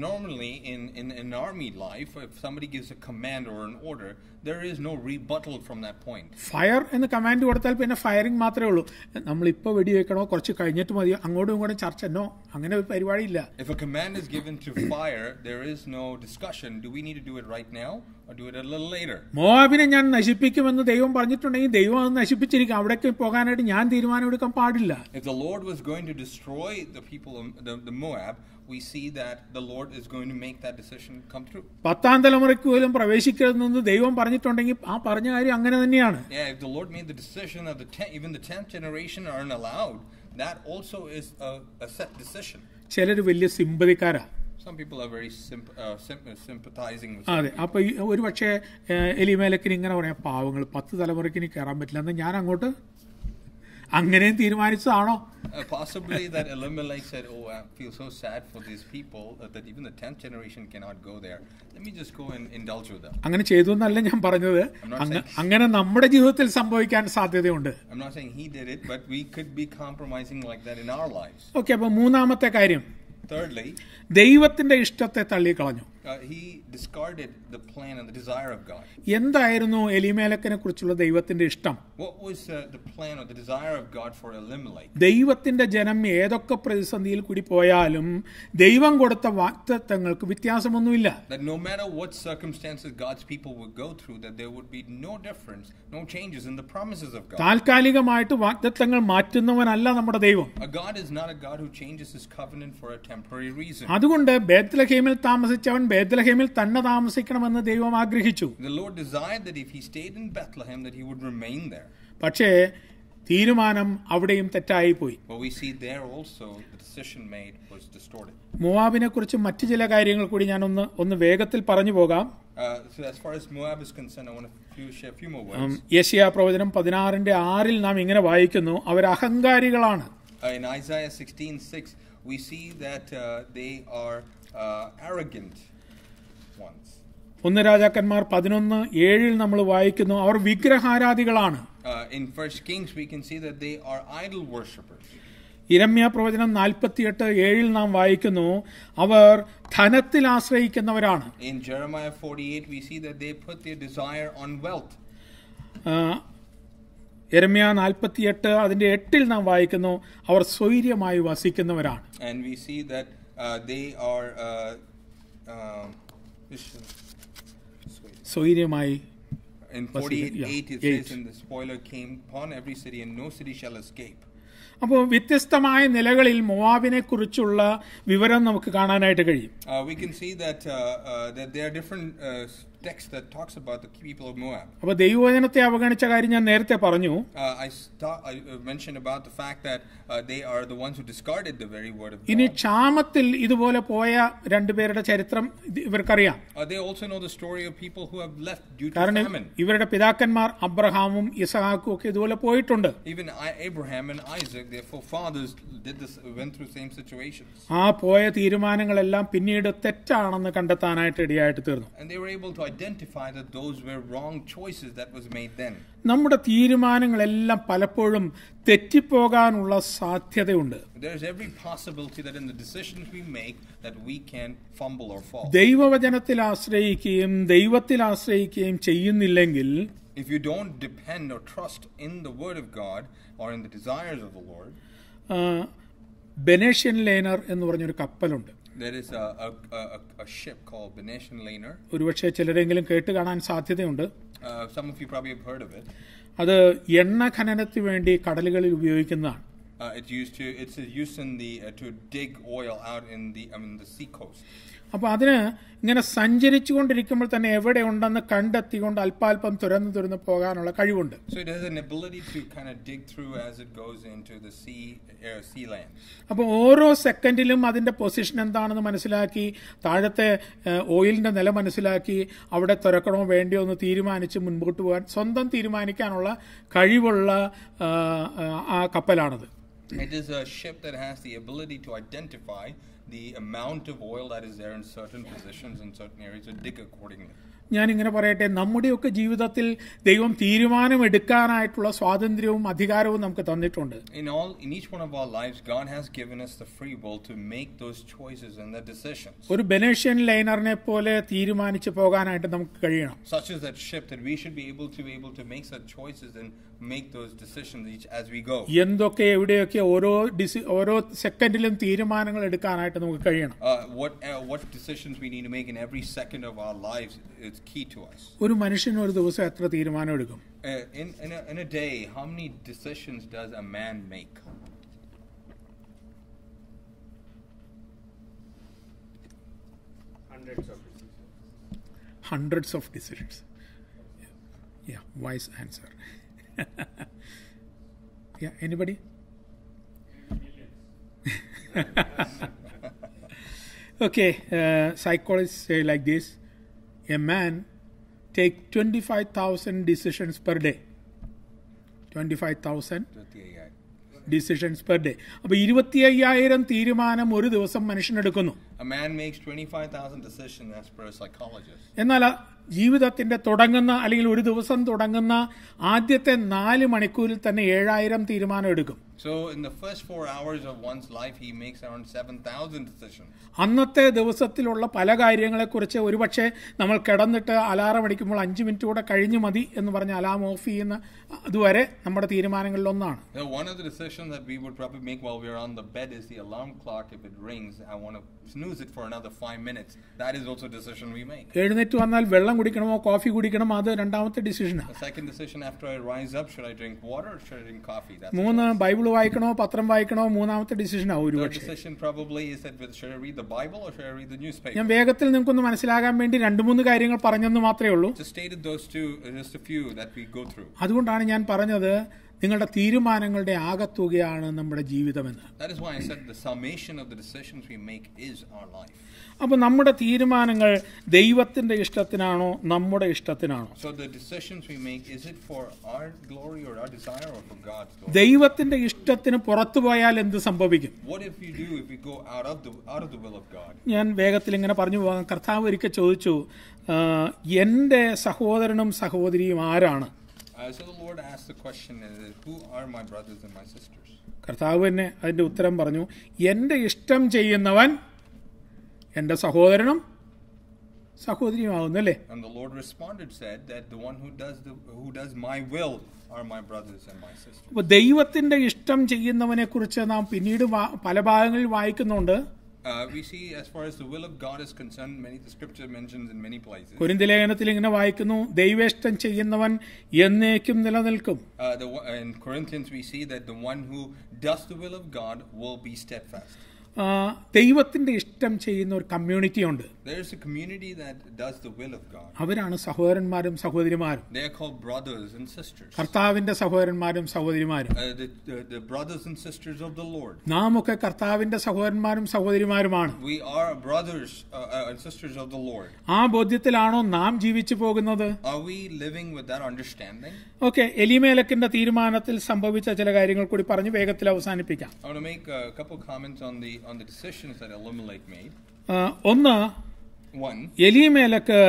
normally in in in army life if somebody gives a command or an order there is no rebuttal from that point fire എന്ന് കമാൻഡ് കൊടുത്താൽ പിന്നെ ഫയറിംഗ് മാത്രമേ ഉള്ളൂ നമ്മൾ ഇപ്പോൾ വെടി വെക്കണോ കുറച്ച് കഴിഞ്ഞിട്ട് മതിയോ അങ്ങോട്ടും ഇങ്ങോട്ടും ചർച്ച എന്നോ അങ്ങനെ ഒരു പരിപാടി ഇല്ല if a command is given to fire there is no discussion do we need to do it right now or do it a little later മോവാബിനെ ഞാൻ നശിപ്പിക്കുമെന്ന് ദൈവം പറഞ്ഞിട്ടുണ്ടെങ്കിൽ ദൈവം അത് നശിപ്പിച്ചിരിക്കും അവിടേക്ക് പോകാനായിട്ട് ഞാൻ തീരുമാനമെടുക്കാൻ പാടില്ല the Lord was going to destroy the people of the, Moab, we see that the Lord is going to make that decision come through പത്താം തലമുറയ്ക്ക് പോലും പ്രവേശിക്കരുതെന്ന് ദൈവം പറഞ്ഞിട്ടുണ്ടെങ്കിൽ ആ പറഞ്ഞ കാര്യം അങ്ങനെ തന്നെയാണ് Yeah, if the Lord made the decision of the ten, even the 10th generation aren't allowed, that also is a, a set decision. ചിലർ വലിയ സിമ്പതിക്കാരാണ് അതെ അപ്പോൾ ഈ ഒരു പക്ഷേ എലിമേലക്കിന് ഇങ്ങനെ പറയാം പാവങ്ങൾ പത്ത് തലമുറയ്ക്ക് ഇനി കയറാൻ പറ്റില്ല എന്ന് ഞാൻ അങ്ങോട്ട് അങ്ങനെയും തീരുമാനിച്ചതാണോ possibly that Elimelech said, "Oh, I feel so sad for these people that even the tenth generation cannot go there. Let me just go and indulge with them." അങ്ങനെ ചെയ്തു എന്നല്ല ഞാൻ പറഞ്ഞത് അങ്ങനെ നമ്മുടെ ജീവിതത്തിൽ സംഭവിക്കാൻ സാധ്യതയുണ്ട്. I'm not saying he did it, but we could be compromising like that in our lives. Okay, അപ്പോൾ മൂന്നാമത്തെ കാര്യം ദൈവത്തിന്റെ ഇഷ്ടത്തെ തള്ളിക്കളഞ്ഞു Uh, എന്തായിരുന്നു എലിമേലക്കിനെ കുറിച്ചുള്ള ദൈവത്തിന്റെ ഇഷ്ടം uh, ദൈവത്തിന്റെ ജനം ഏതൊക്കെ പ്രതിസന്ധിയിൽ കൂടി പോയാലും ദൈവം കൊടുത്ത വാക്തത്വങ്ങൾക്ക് വ്യത്യാസമൊന്നുമില്ല താൽക്കാലികമായിട്ട് വാക്തത്വങ്ങൾ മാറ്റുന്നവനല്ല നമ്മുടെ ദൈവം അതുകൊണ്ട് ബേത്ലഹേമിൽ താമസിച്ചവൻ ബേത്ലഹേമിൽ തന്നെ താമസിക്കണമെന്ന് ദൈവം ആഗ്രഹിച്ചു പക്ഷേ തീരുമാനം അവിടെയും തെറ്റായി പോയി മുവാബിനെ കുറിച്ച് മറ്റു ചില കാര്യങ്ങൾ കൂടി ഞാൻ ഒന്ന് ഒന്ന് വേഗത്തിൽ പറഞ്ഞു പോകാം uh, യശിയ പ്രവചനം പതിനാറിന്റെ ആറിൽ നാം ഇങ്ങനെ വായിക്കുന്നു അവർ അഹങ്കാരികളാണ് uh, we see that uh, they are uh, arrogant. ഒന്ന് രാജാക്കന്മാർ പതിനൊന്ന് ഏഴിൽ നമ്മൾ വായിക്കുന്നു അവർ വിഗ്രഹാരാധികളാണ് uh, ഇരമ്യ പ്രവചനം നാൽപ്പത്തി എട്ട് ഏഴിൽ നാം വായിക്കുന്നു അവർ ധനത്തിൽ ആശ്രയിക്കുന്നവരാണ് എരമ്യ നാൽപ്പത്തി എട്ട് അതിന്റെ എട്ടിൽ നാം വായിക്കുന്നു അവർ സ്വൈര്യമായി വസിക്കുന്നവരാണ് So In 48 yeah, 8 it says, And the spoiler came upon every city, and no city shall escape. അപ്പോൾ വ്യത്യസ്തമായ നിലകളിൽ മൊവാബിനെ കുറിച്ചുള്ള വിവരം നമുക്ക് കാണാനായിട്ട് കഴിയും uh, അപ്പൊ ദൈവവചനത്തെ അവഗണിച്ച കാര്യം ഞാൻ നേരത്തെ പറഞ്ഞു ഇനി ക്ഷാമത്തിൽ ഇതുപോലെ പോയ രണ്ടുപേരുടെ ചരിത്രം ഇവർക്കറിയാം കാരണം ഇവരുടെ പിതാക്കന്മാർ അബ്രഹാമും ഇസഹാക്കും ഒക്കെ ഇതുപോലെ പോയിട്ടുണ്ട് ആ പോയ തീരുമാനങ്ങളെല്ലാം പിന്നീട് തെറ്റാണെന്ന് കണ്ടെത്താനായിട്ട് ഇടയായിട്ട് തീർന്നു identify that those were wrong choices that was made then. നമ്മുടെ തീരുമാനങ്ങളെല്ലാം പലപ്പോഴും തെറ്റിപ്പോകാനുള്ള സാധ്യതയുണ്ട് ദൈവവചനത്തിൽ ആശ്രയിക്കുകയും ദൈവത്തിൽ ആശ്രയിക്കുകയും ചെയ്യുന്നില്ലെങ്കിൽ If you don't depend or trust in the word of God or in the desires of the Lord, ബെനേഷ്യൻ ലേനർ എന്ന് പറഞ്ഞൊരു കപ്പലുണ്ട് ഒരുപക്ഷെ ചിലരെങ്കിലും കേട്ട് കാണാൻ സാധ്യതയുണ്ട് അത് എണ്ണ ഖനനത്തിന് വേണ്ടി കടലുകളിൽ ഉപയോഗിക്കുന്നതാണ് It's used to it's used in the uh, to dig oil out in the I mean the sea coast. അപ്പോൾ അതിന് ഇങ്ങനെ സഞ്ചരിച്ചു കൊണ്ടിരിക്കുമ്പോൾ തന്നെ എവിടെ ഉണ്ടെന്ന് കണ്ടെത്തിക്കൊണ്ട് അല്പാൽപം തുരന്നു തുരന്ന് പോകാനുള്ള കഴിവുണ്ട് uh, അപ്പോൾ ഓരോ സെക്കൻഡിലും അതിന്റെ പൊസിഷൻ എന്താണെന്ന് മനസ്സിലാക്കി താഴത്തെ ഓയിലിന്റെ നില മനസ്സിലാക്കി അവിടെ തുരക്കണോ വേണ്ടിയോ എന്ന് തീരുമാനിച്ച് മുൻപോട്ട് പോകാൻ സ്വന്തം തീരുമാനിക്കാനുള്ള കഴിവുള്ള ആ കപ്പലാണത് It is a ship that has the ability to identify the amount of oil that is there in certain positions in certain areas, so dig accordingly. ഞാനിങ്ങനെ പറയട്ടെ നമ്മുടെയൊക്കെ ജീവിതത്തിൽ ദൈവം തീരുമാനമെടുക്കാനായിട്ടുള്ള സ്വാതന്ത്ര്യവും അധികാരവും നമുക്ക് തന്നിട്ടുണ്ട് in all in each one of our lives god has given us the free will to make those choices and the decisions ഒരു ബെനേഷ്യൻ ലൈനറിനെ പോലെ തീരുമാനിച്ചു പോകാനായിട്ട് നമുക്ക് കഴിയണം such is that ship that we should be able to be able to make such choices and make those decisions as we go എന്തൊക്കെ എവിടെയൊക്കെ ഓരോ ഓരോ സെക്കൻഡിലും തീരുമാനങ്ങൾ എടുക്കാനായിട്ട് നമുക്ക് കഴിയണം uh, what uh, what decisions we need to make in every second of our lives it's key to us. Uh, in in a, in a day, how many decisions does a man make? Hundreds of decisions. Hundreds of decisions. Yeah, wise answer. yeah, anybody? okay, uh, psychologists say like this a man take 25000 decisions per day 25000 decisions per day അപ്പോൾ ഇരുപത്തി അയ്യായിരം തീരുമാനം ഒരു ദിവസം മനുഷ്യനെടുക്കുന്നു എന്നാൽ ജീവിതത്തിന്റെ തുടങ്ങുന്ന അല്ലെങ്കിൽ ഒരു ദിവസം തുടങ്ങുന്ന ആദ്യത്തെ നാല് മണിക്കൂറിൽ തന്നെ ഏഴായിരം തീരുമാനം എടുക്കും So in the first hours of one's life, he makes around 7,000 decisions. അന്നത്തെ ദിവസത്തിലുള്ള പല കാര്യങ്ങളെ കുറിച്ച് ഒരുപക്ഷെ നമ്മൾ കിടന്നിട്ട് അലാറം അടിക്കുമ്പോൾ അഞ്ചു മിനിറ്റ് കൂടെ കഴിഞ്ഞു മതി എന്ന് പറഞ്ഞ അലാം ഓഫ് ചെയ്യുന്ന അതുവരെ നമ്മുടെ തീരുമാനങ്ങളിൽ ഒന്നാണ് one of the decisions that we would probably make while we are on the bed is the alarm clock if it rings I want to lose it for another five minutes. That is also a decision we make. എഴുന്നേറ്റ് വന്നാൽ വെള്ളം കുടിക്കണമോ കോഫി കുടിക്കണം അത് രണ്ടാമത്തെ ഡിസിഷനാണ് second decision after I rise up, should I drink water or should I drink coffee? That's the third decision. പത്രം വായിക്കണോ മൂന്നാമത്തെ ഡിസിഷനാണ് ഒരു third decision probably is that should I read the Bible or should I read the newspaper? ഞാൻ വേഗത്തിൽ നിങ്ങൾക്കൊന്ന് മനസ്സിലാകാൻ വേണ്ടി രണ്ട് മൂന്ന് കാര്യങ്ങൾ പറഞ്ഞെന്ന് മാത്രമേ ഉള്ളൂ Just stated those two, just a few that we go through. അതുകൊണ്ടാണ് ഞാൻ പറഞ്ഞത് നിങ്ങളുടെ തീരുമാനങ്ങളുടെ ആകത്തുകയാണ് നമ്മുടെ ജീവിതമെന്ന് അപ്പോൾ നമ്മുടെ തീരുമാനങ്ങൾ ദൈവത്തിന്റെ ഇഷ്ടത്തിനാണോ നമ്മുടെ ഇഷ്ടത്തിനാണോ ദൈവത്തിൻ്റെ ഇഷ്ടത്തിന് പുറത്തു പോയാൽ എന്ത് സംഭവിക്കും ഞാൻ വേഗത്തിൽ ഇങ്ങനെ പറഞ്ഞു പോകാം കർത്താവ് ഒരിക്കൽ ചോദിച്ചു എൻ്റെ സഹോദരനും സഹോദരിയും ആരാണ് കർത്താവ് തന്നെ അതിൻ്റെ ഉത്തരം പറഞ്ഞു എൻ്റെ ഇഷ്ടം ചെയ്യുന്നവൻ എൻ്റെ സഹോദരനും സഹോദരിയുമാവുന്നല്ലേ ദൈവത്തിൻ്റെ ഇഷ്ടം ചെയ്യുന്നവനെ കുറിച്ച് നാം പിന്നീട് പല ഭാഗങ്ങളിൽ വായിക്കുന്നുണ്ട് Uh, we see as far as the will of God is concerned, many the scripture mentions in many places. Uh, in Corinthians we see that the one who does the will of God will be steadfast. ദൈവത്തിന്റെ ഇഷ്ടം ചെയ്യുന്ന ഒരു കമ്മ്യൂണിറ്റി ഉണ്ട് അവരാണ് സഹോദരന്മാരും സഹോദരിമാരും കർത്താവിന്റെ സഹോദരന്മാരും സഹോദരിമാരും uh, നാം ഒക്കെ കർത്താവിന്റെ സഹോദരന്മാരും സഹോദരിമാരുമാണ് uh, uh, ആ ബോധ്യത്തിലാണോ നാം ജീവിച്ചു പോകുന്നത് ഓക്കെ എലിമേലക്കിന്റെ തീരുമാനത്തിൽ സംഭവിച്ച ചില കാര്യങ്ങൾ കൂടി പറഞ്ഞ് വേഗത്തിൽ അവസാനിപ്പിക്കാം on the decisions that Elimelech made. ഒന്ന് One എലീമേലക്ക്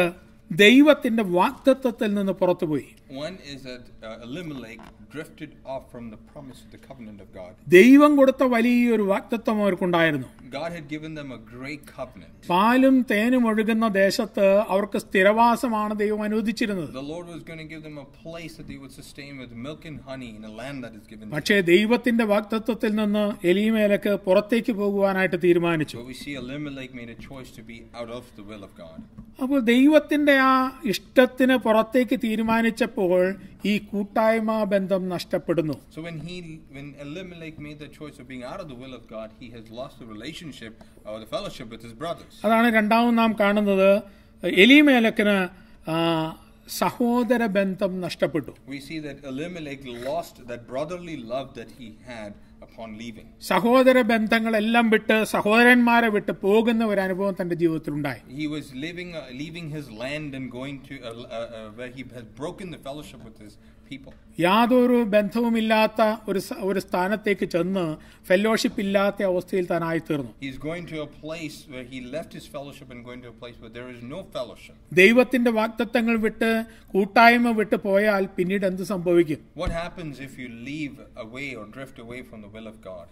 ദൈവത്തിന്റെ വാഗ്ദത്വത്തിൽ നിന്ന് പുറത്തുപോയി One is that uh, Elimelech drifted off from the promise of the covenant of God. ദൈവം കൊടുത്ത വലിയൊരു വാഗ്ദത്വം അവർക്കുണ്ടായിരുന്നു God had given them a great covenant. പാലും തേനും ഒഴുകുന്ന ദേശത്ത് അവർക്ക് സ്ഥിരവാസമാണ് ദൈവം അനുവദിച്ചിരുന്നത്. The Lord was going to give them a place that they would sustain with milk and honey in a land that is given. പക്ഷേ ദൈവത്തിന്റെ വാഗ്ദത്തത്തിൽ നിന്ന് എലീമേലക്ക് പുറത്തേക്ക് പോകുവാനായിട്ട് തീരുമാനിച്ചു. But we see Elimelech made a choice to be out of the will of God. അപ്പോൾ ദൈവത്തിന്റെ ആ ഇഷ്ടത്തിന് പുറത്തേക്ക് തീരുമാനിച്ചപ്പോൾ ഈ കൂട്ടായ്മ ബന്ധം നഷ്ടപ്പെടുന്നു so when he when elimelech made the choice of being out of the will of god he has lost the relationship or the fellowship with his brothers അതാണ് രണ്ടാമത് നാം കാണുന്നത് എലീമേലക്കിന് സഹോദര ബന്ധം നഷ്ടപ്പെട്ടു we see that elimelech lost that brotherly love that he had upon leaving സഹോദര ബന്ധങ്ങളെല്ലാം വിട്ട് സഹോദരന്മാരെ വിട്ട് പോകുന്ന ഒരു അനുഭവം തന്റെ ജീവിതത്തിൽ ഉണ്ടായി he was leaving uh, leaving his land and going to uh, uh, where he has broken the fellowship with his യാതൊരു ബന്ധവുമില്ലാത്ത ഒരു ഒരു സ്ഥാനത്തേക്ക് ചെന്ന് ഫെലോഷിപ്പ് ഇല്ലാത്ത അവസ്ഥയിൽ തന്നായി തീർന്നു ദൈവത്തിന്റെ വാഗ്ദത്തങ്ങൾ വിട്ട് കൂട്ടായ്മ വിട്ട് പോയാൽ പിന്നീട് എന്ത് സംഭവിക്കും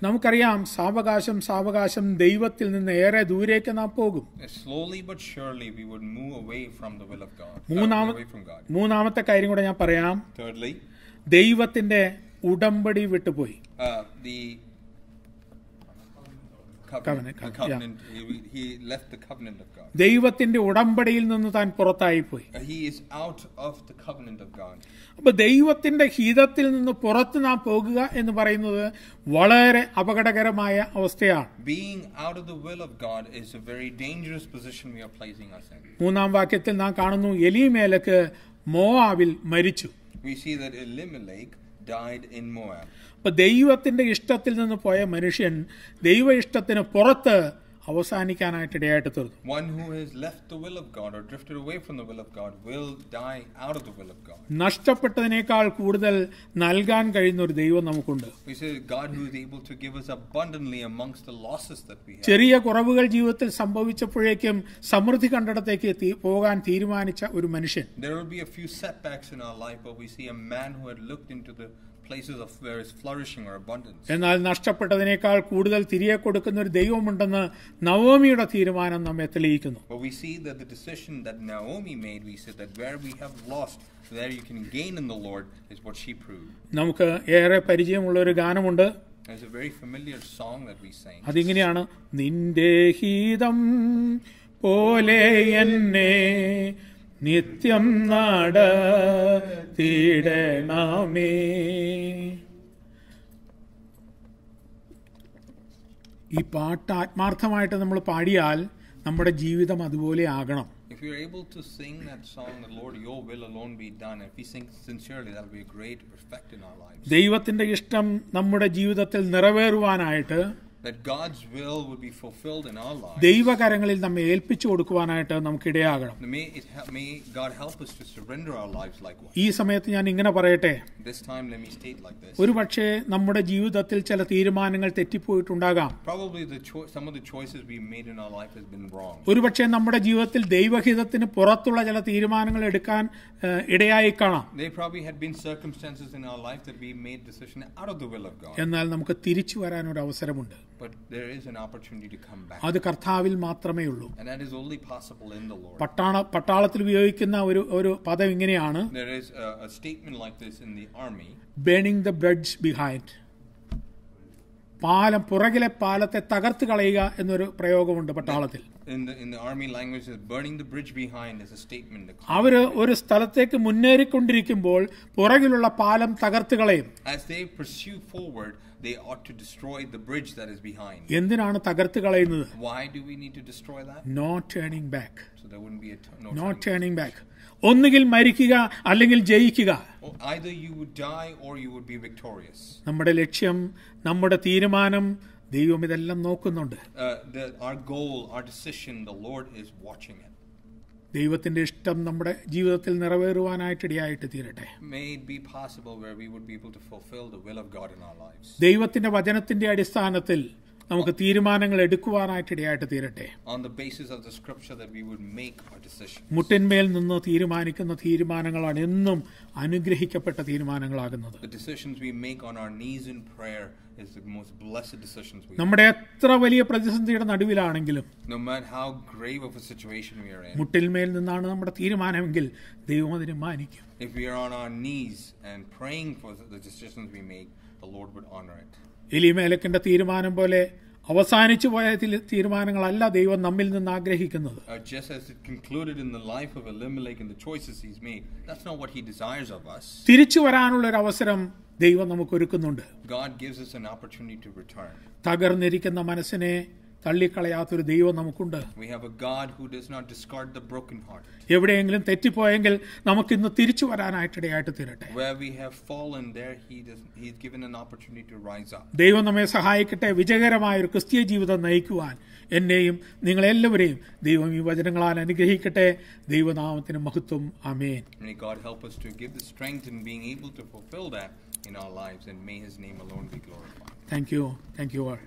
നമുക്കറിയാം സാവകാശം സാവകാശം ദൈവത്തിൽ നിന്ന് ഏറെ ദൂരേക്ക് നാം പോകും മൂന്നാമത്തെ കാര്യം കൂടെ ഞാൻ പറയാം ദൈവത്തിന്റെ ഉടമ്പടി വിട്ടുപോയി uh, ദൈവത്തിന്റെ ഉടമ്പടിയിൽ നിന്ന് താൻ പുറത്തായി പോയി uh, അപ്പൊ ദൈവത്തിന്റെ ഹിതത്തിൽ നിന്ന് പുറത്ത് നാം പോകുക എന്ന് പറയുന്നത് വളരെ അപകടകരമായ അവസ്ഥയാണ് മൂന്നാം വാക്യത്തിൽ നാം കാണുന്നു എലിമേലക്ക് മോവാവിൽ മരിച്ചു we ദൈവത്തിന്റെ ഇഷ്ടത്തിൽ നിന്ന് പോയ മനുഷ്യൻ ദൈവ ഇഷ്ടത്തിന് പുറത്ത് അവസാനിക്കാനായിട്ട് ഇടയായിട്ട് തീർന്നു one who has left the will of god or drifted away from the will of god will die out of the will of god നഷ്ടപ്പെട്ടതിനേക്കാൾ കൂടുതൽ നൽകാൻ കഴിയുന്ന ഒരു ദൈവം നമുക്കുണ്ട് we say god who is able to give us abundantly amongst the losses that we have ചെറിയ കുറവുകൾ ജീവിതത്തിൽ സംഭവിച്ചപ്പോഴേക്കും സമൃദ്ധി കണ്ടിടത്തേക്ക് പോകാൻ തീരുമാനിച്ച ഒരു മനുഷ്യൻ there will be a few setbacks in our life but we see a man who had looked into the എന്നാൽ നഷ്ടപ്പെട്ടതിനേക്കാൾ കൂടുതൽ തിരികെ കൊടുക്കുന്ന ഒരു ദൈവമുണ്ടെന്ന് നവോമിയുടെ തീരുമാനം നമ്മെ തെളിയിക്കുന്നു നമുക്ക് ഏറെ പരിചയമുള്ള ഒരു ഗാനമുണ്ട് അതിങ്ങനെയാണ് നിന്റെ ഹീതം പോലെ എന്നെ നിത്യം നാട തീടണമേ ഈ പാട്ട് ആത്മാർത്ഥമായിട്ട് നമ്മൾ പാടിയാൽ നമ്മുടെ ജീവിതം അതുപോലെ ആകണം If you are able to sing that song, the Lord, your will alone be done, if we sing sincerely, that will be a great effect in our lives. ദൈവത്തിന്റെ ഇഷ്ടം നമ്മുടെ ജീവിതത്തിൽ നിറവേറുവാനായിട്ട് ദൈവകരങ്ങളിൽ നമ്മെ ഏൽപ്പിച്ചു കൊടുക്കുവാനായിട്ട് നമുക്ക് ഇടയാകണം ഈ സമയത്ത് ഞാൻ ഇങ്ങനെ പറയട്ടെ ഒരു പക്ഷേ നമ്മുടെ ജീവിതത്തിൽ ചില തീരുമാനങ്ങൾ തെറ്റിപ്പോയിട്ടുണ്ടാകാം പക്ഷേ നമ്മുടെ ജീവിതത്തിൽ ദൈവഹിതത്തിന് പുറത്തുള്ള ചില തീരുമാനങ്ങൾ എടുക്കാൻ ഇടയായി കാണാം എന്നാൽ നമുക്ക് തിരിച്ചു വരാനൊരു അവസരമുണ്ട് അത് കർത്താവിൽ മാത്രമേ ഉള്ളൂ പട്ടാള പട്ടാളത്തിൽ ഉപയോഗിക്കുന്ന ഒരു ഒരു പദം ഇങ്ങനെയാണ് ബേണിംഗ് ദ ബ്രഡ്ജ് ബിഹൈൻഡ് പാലം പുറകിലെ പാലത്തെ തകർത്ത് കളയുക എന്നൊരു പ്രയോഗമുണ്ട് പട്ടാളത്തിൽ അവര് ഒരു സ്ഥലത്തേക്ക് മുന്നേറിക്കൊണ്ടിരിക്കുമ്പോൾ പുറകിലുള്ള പാലം തകർത്ത് കളയും എന്തിനാണ് തകർത്ത് കളയുന്നത് ഒന്നുകിൽ മരിക്കുക അല്ലെങ്കിൽ ജയിക്കുക നമ്മുടെ ലക്ഷ്യം നമ്മുടെ തീരുമാനം ദൈവം ഇതെല്ലാം നോക്കുന്നുണ്ട് ദൈവത്തിന്റെ ഇഷ്ടം നമ്മുടെ ജീവിതത്തിൽ നിറവേറുവാനായിട്ടിടയായിട്ട് തീരട്ടെ ദൈവത്തിന്റെ വചനത്തിന്റെ അടിസ്ഥാനത്തിൽ നമുക്ക് തീരുമാനങ്ങൾ എടുക്കുവാനായിട്ട് ഇടയായിട്ട് തീരട്ടെ മുട്ടിന്മേൽ നിന്ന് തീരുമാനിക്കുന്ന തീരുമാനങ്ങളാണ് എന്നും അനുഗ്രഹിക്കപ്പെട്ട തീരുമാനങ്ങളാകുന്നത് നമ്മുടെ എത്ര വലിയ പ്രതിസന്ധിയുടെ നടുവിലാണെങ്കിലും മുട്ടിന്മേൽ നിന്നാണ് നമ്മുടെ തീരുമാനമെങ്കിൽ ദൈവം അതിനെ മാനിക്കും മേലക്കിന്റെ തീരുമാനം പോലെ അവസാനിച്ചു പോയ തീരുമാനങ്ങളല്ല ദൈവം നമ്മിൽ നിന്ന് ആഗ്രഹിക്കുന്നത് uh, തിരിച്ചു വരാനുള്ള ഒരു അവസരം ദൈവം നമുക്ക് ഒരുക്കുന്നുണ്ട് തകർന്നിരിക്കുന്ന മനസ്സിനെ തള്ളിക്കളയാത്തൊരു ദൈവം നമുക്കുണ്ട് We have a God who does not discard the broken heart. എവിടെയെങ്കിലും തെറ്റിപ്പോയെങ്കിൽ നമുക്ക് ഇന്ന് തിരിച്ചു വരാനായിട്ട് ഇടയായിട്ട് തീരട്ടെ Where we have fallen, there He does, He's given an opportunity to rise up. ദൈവം നമ്മെ സഹായിക്കട്ടെ വിജയകരമായ ഒരു ക്രിസ്തീയ ജീവിതം നയിക്കുവാൻ എന്നെയും നിങ്ങളെല്ലാവരെയും ദൈവം ഈ വചനങ്ങളാൽ അനുഗ്രഹിക്കട്ടെ ദൈവനാമത്തിന് മഹത്വം ആമേൻ May God help us to give the strength in being able to fulfill that in our lives, and may His name alone be glorified. Thank you thank you all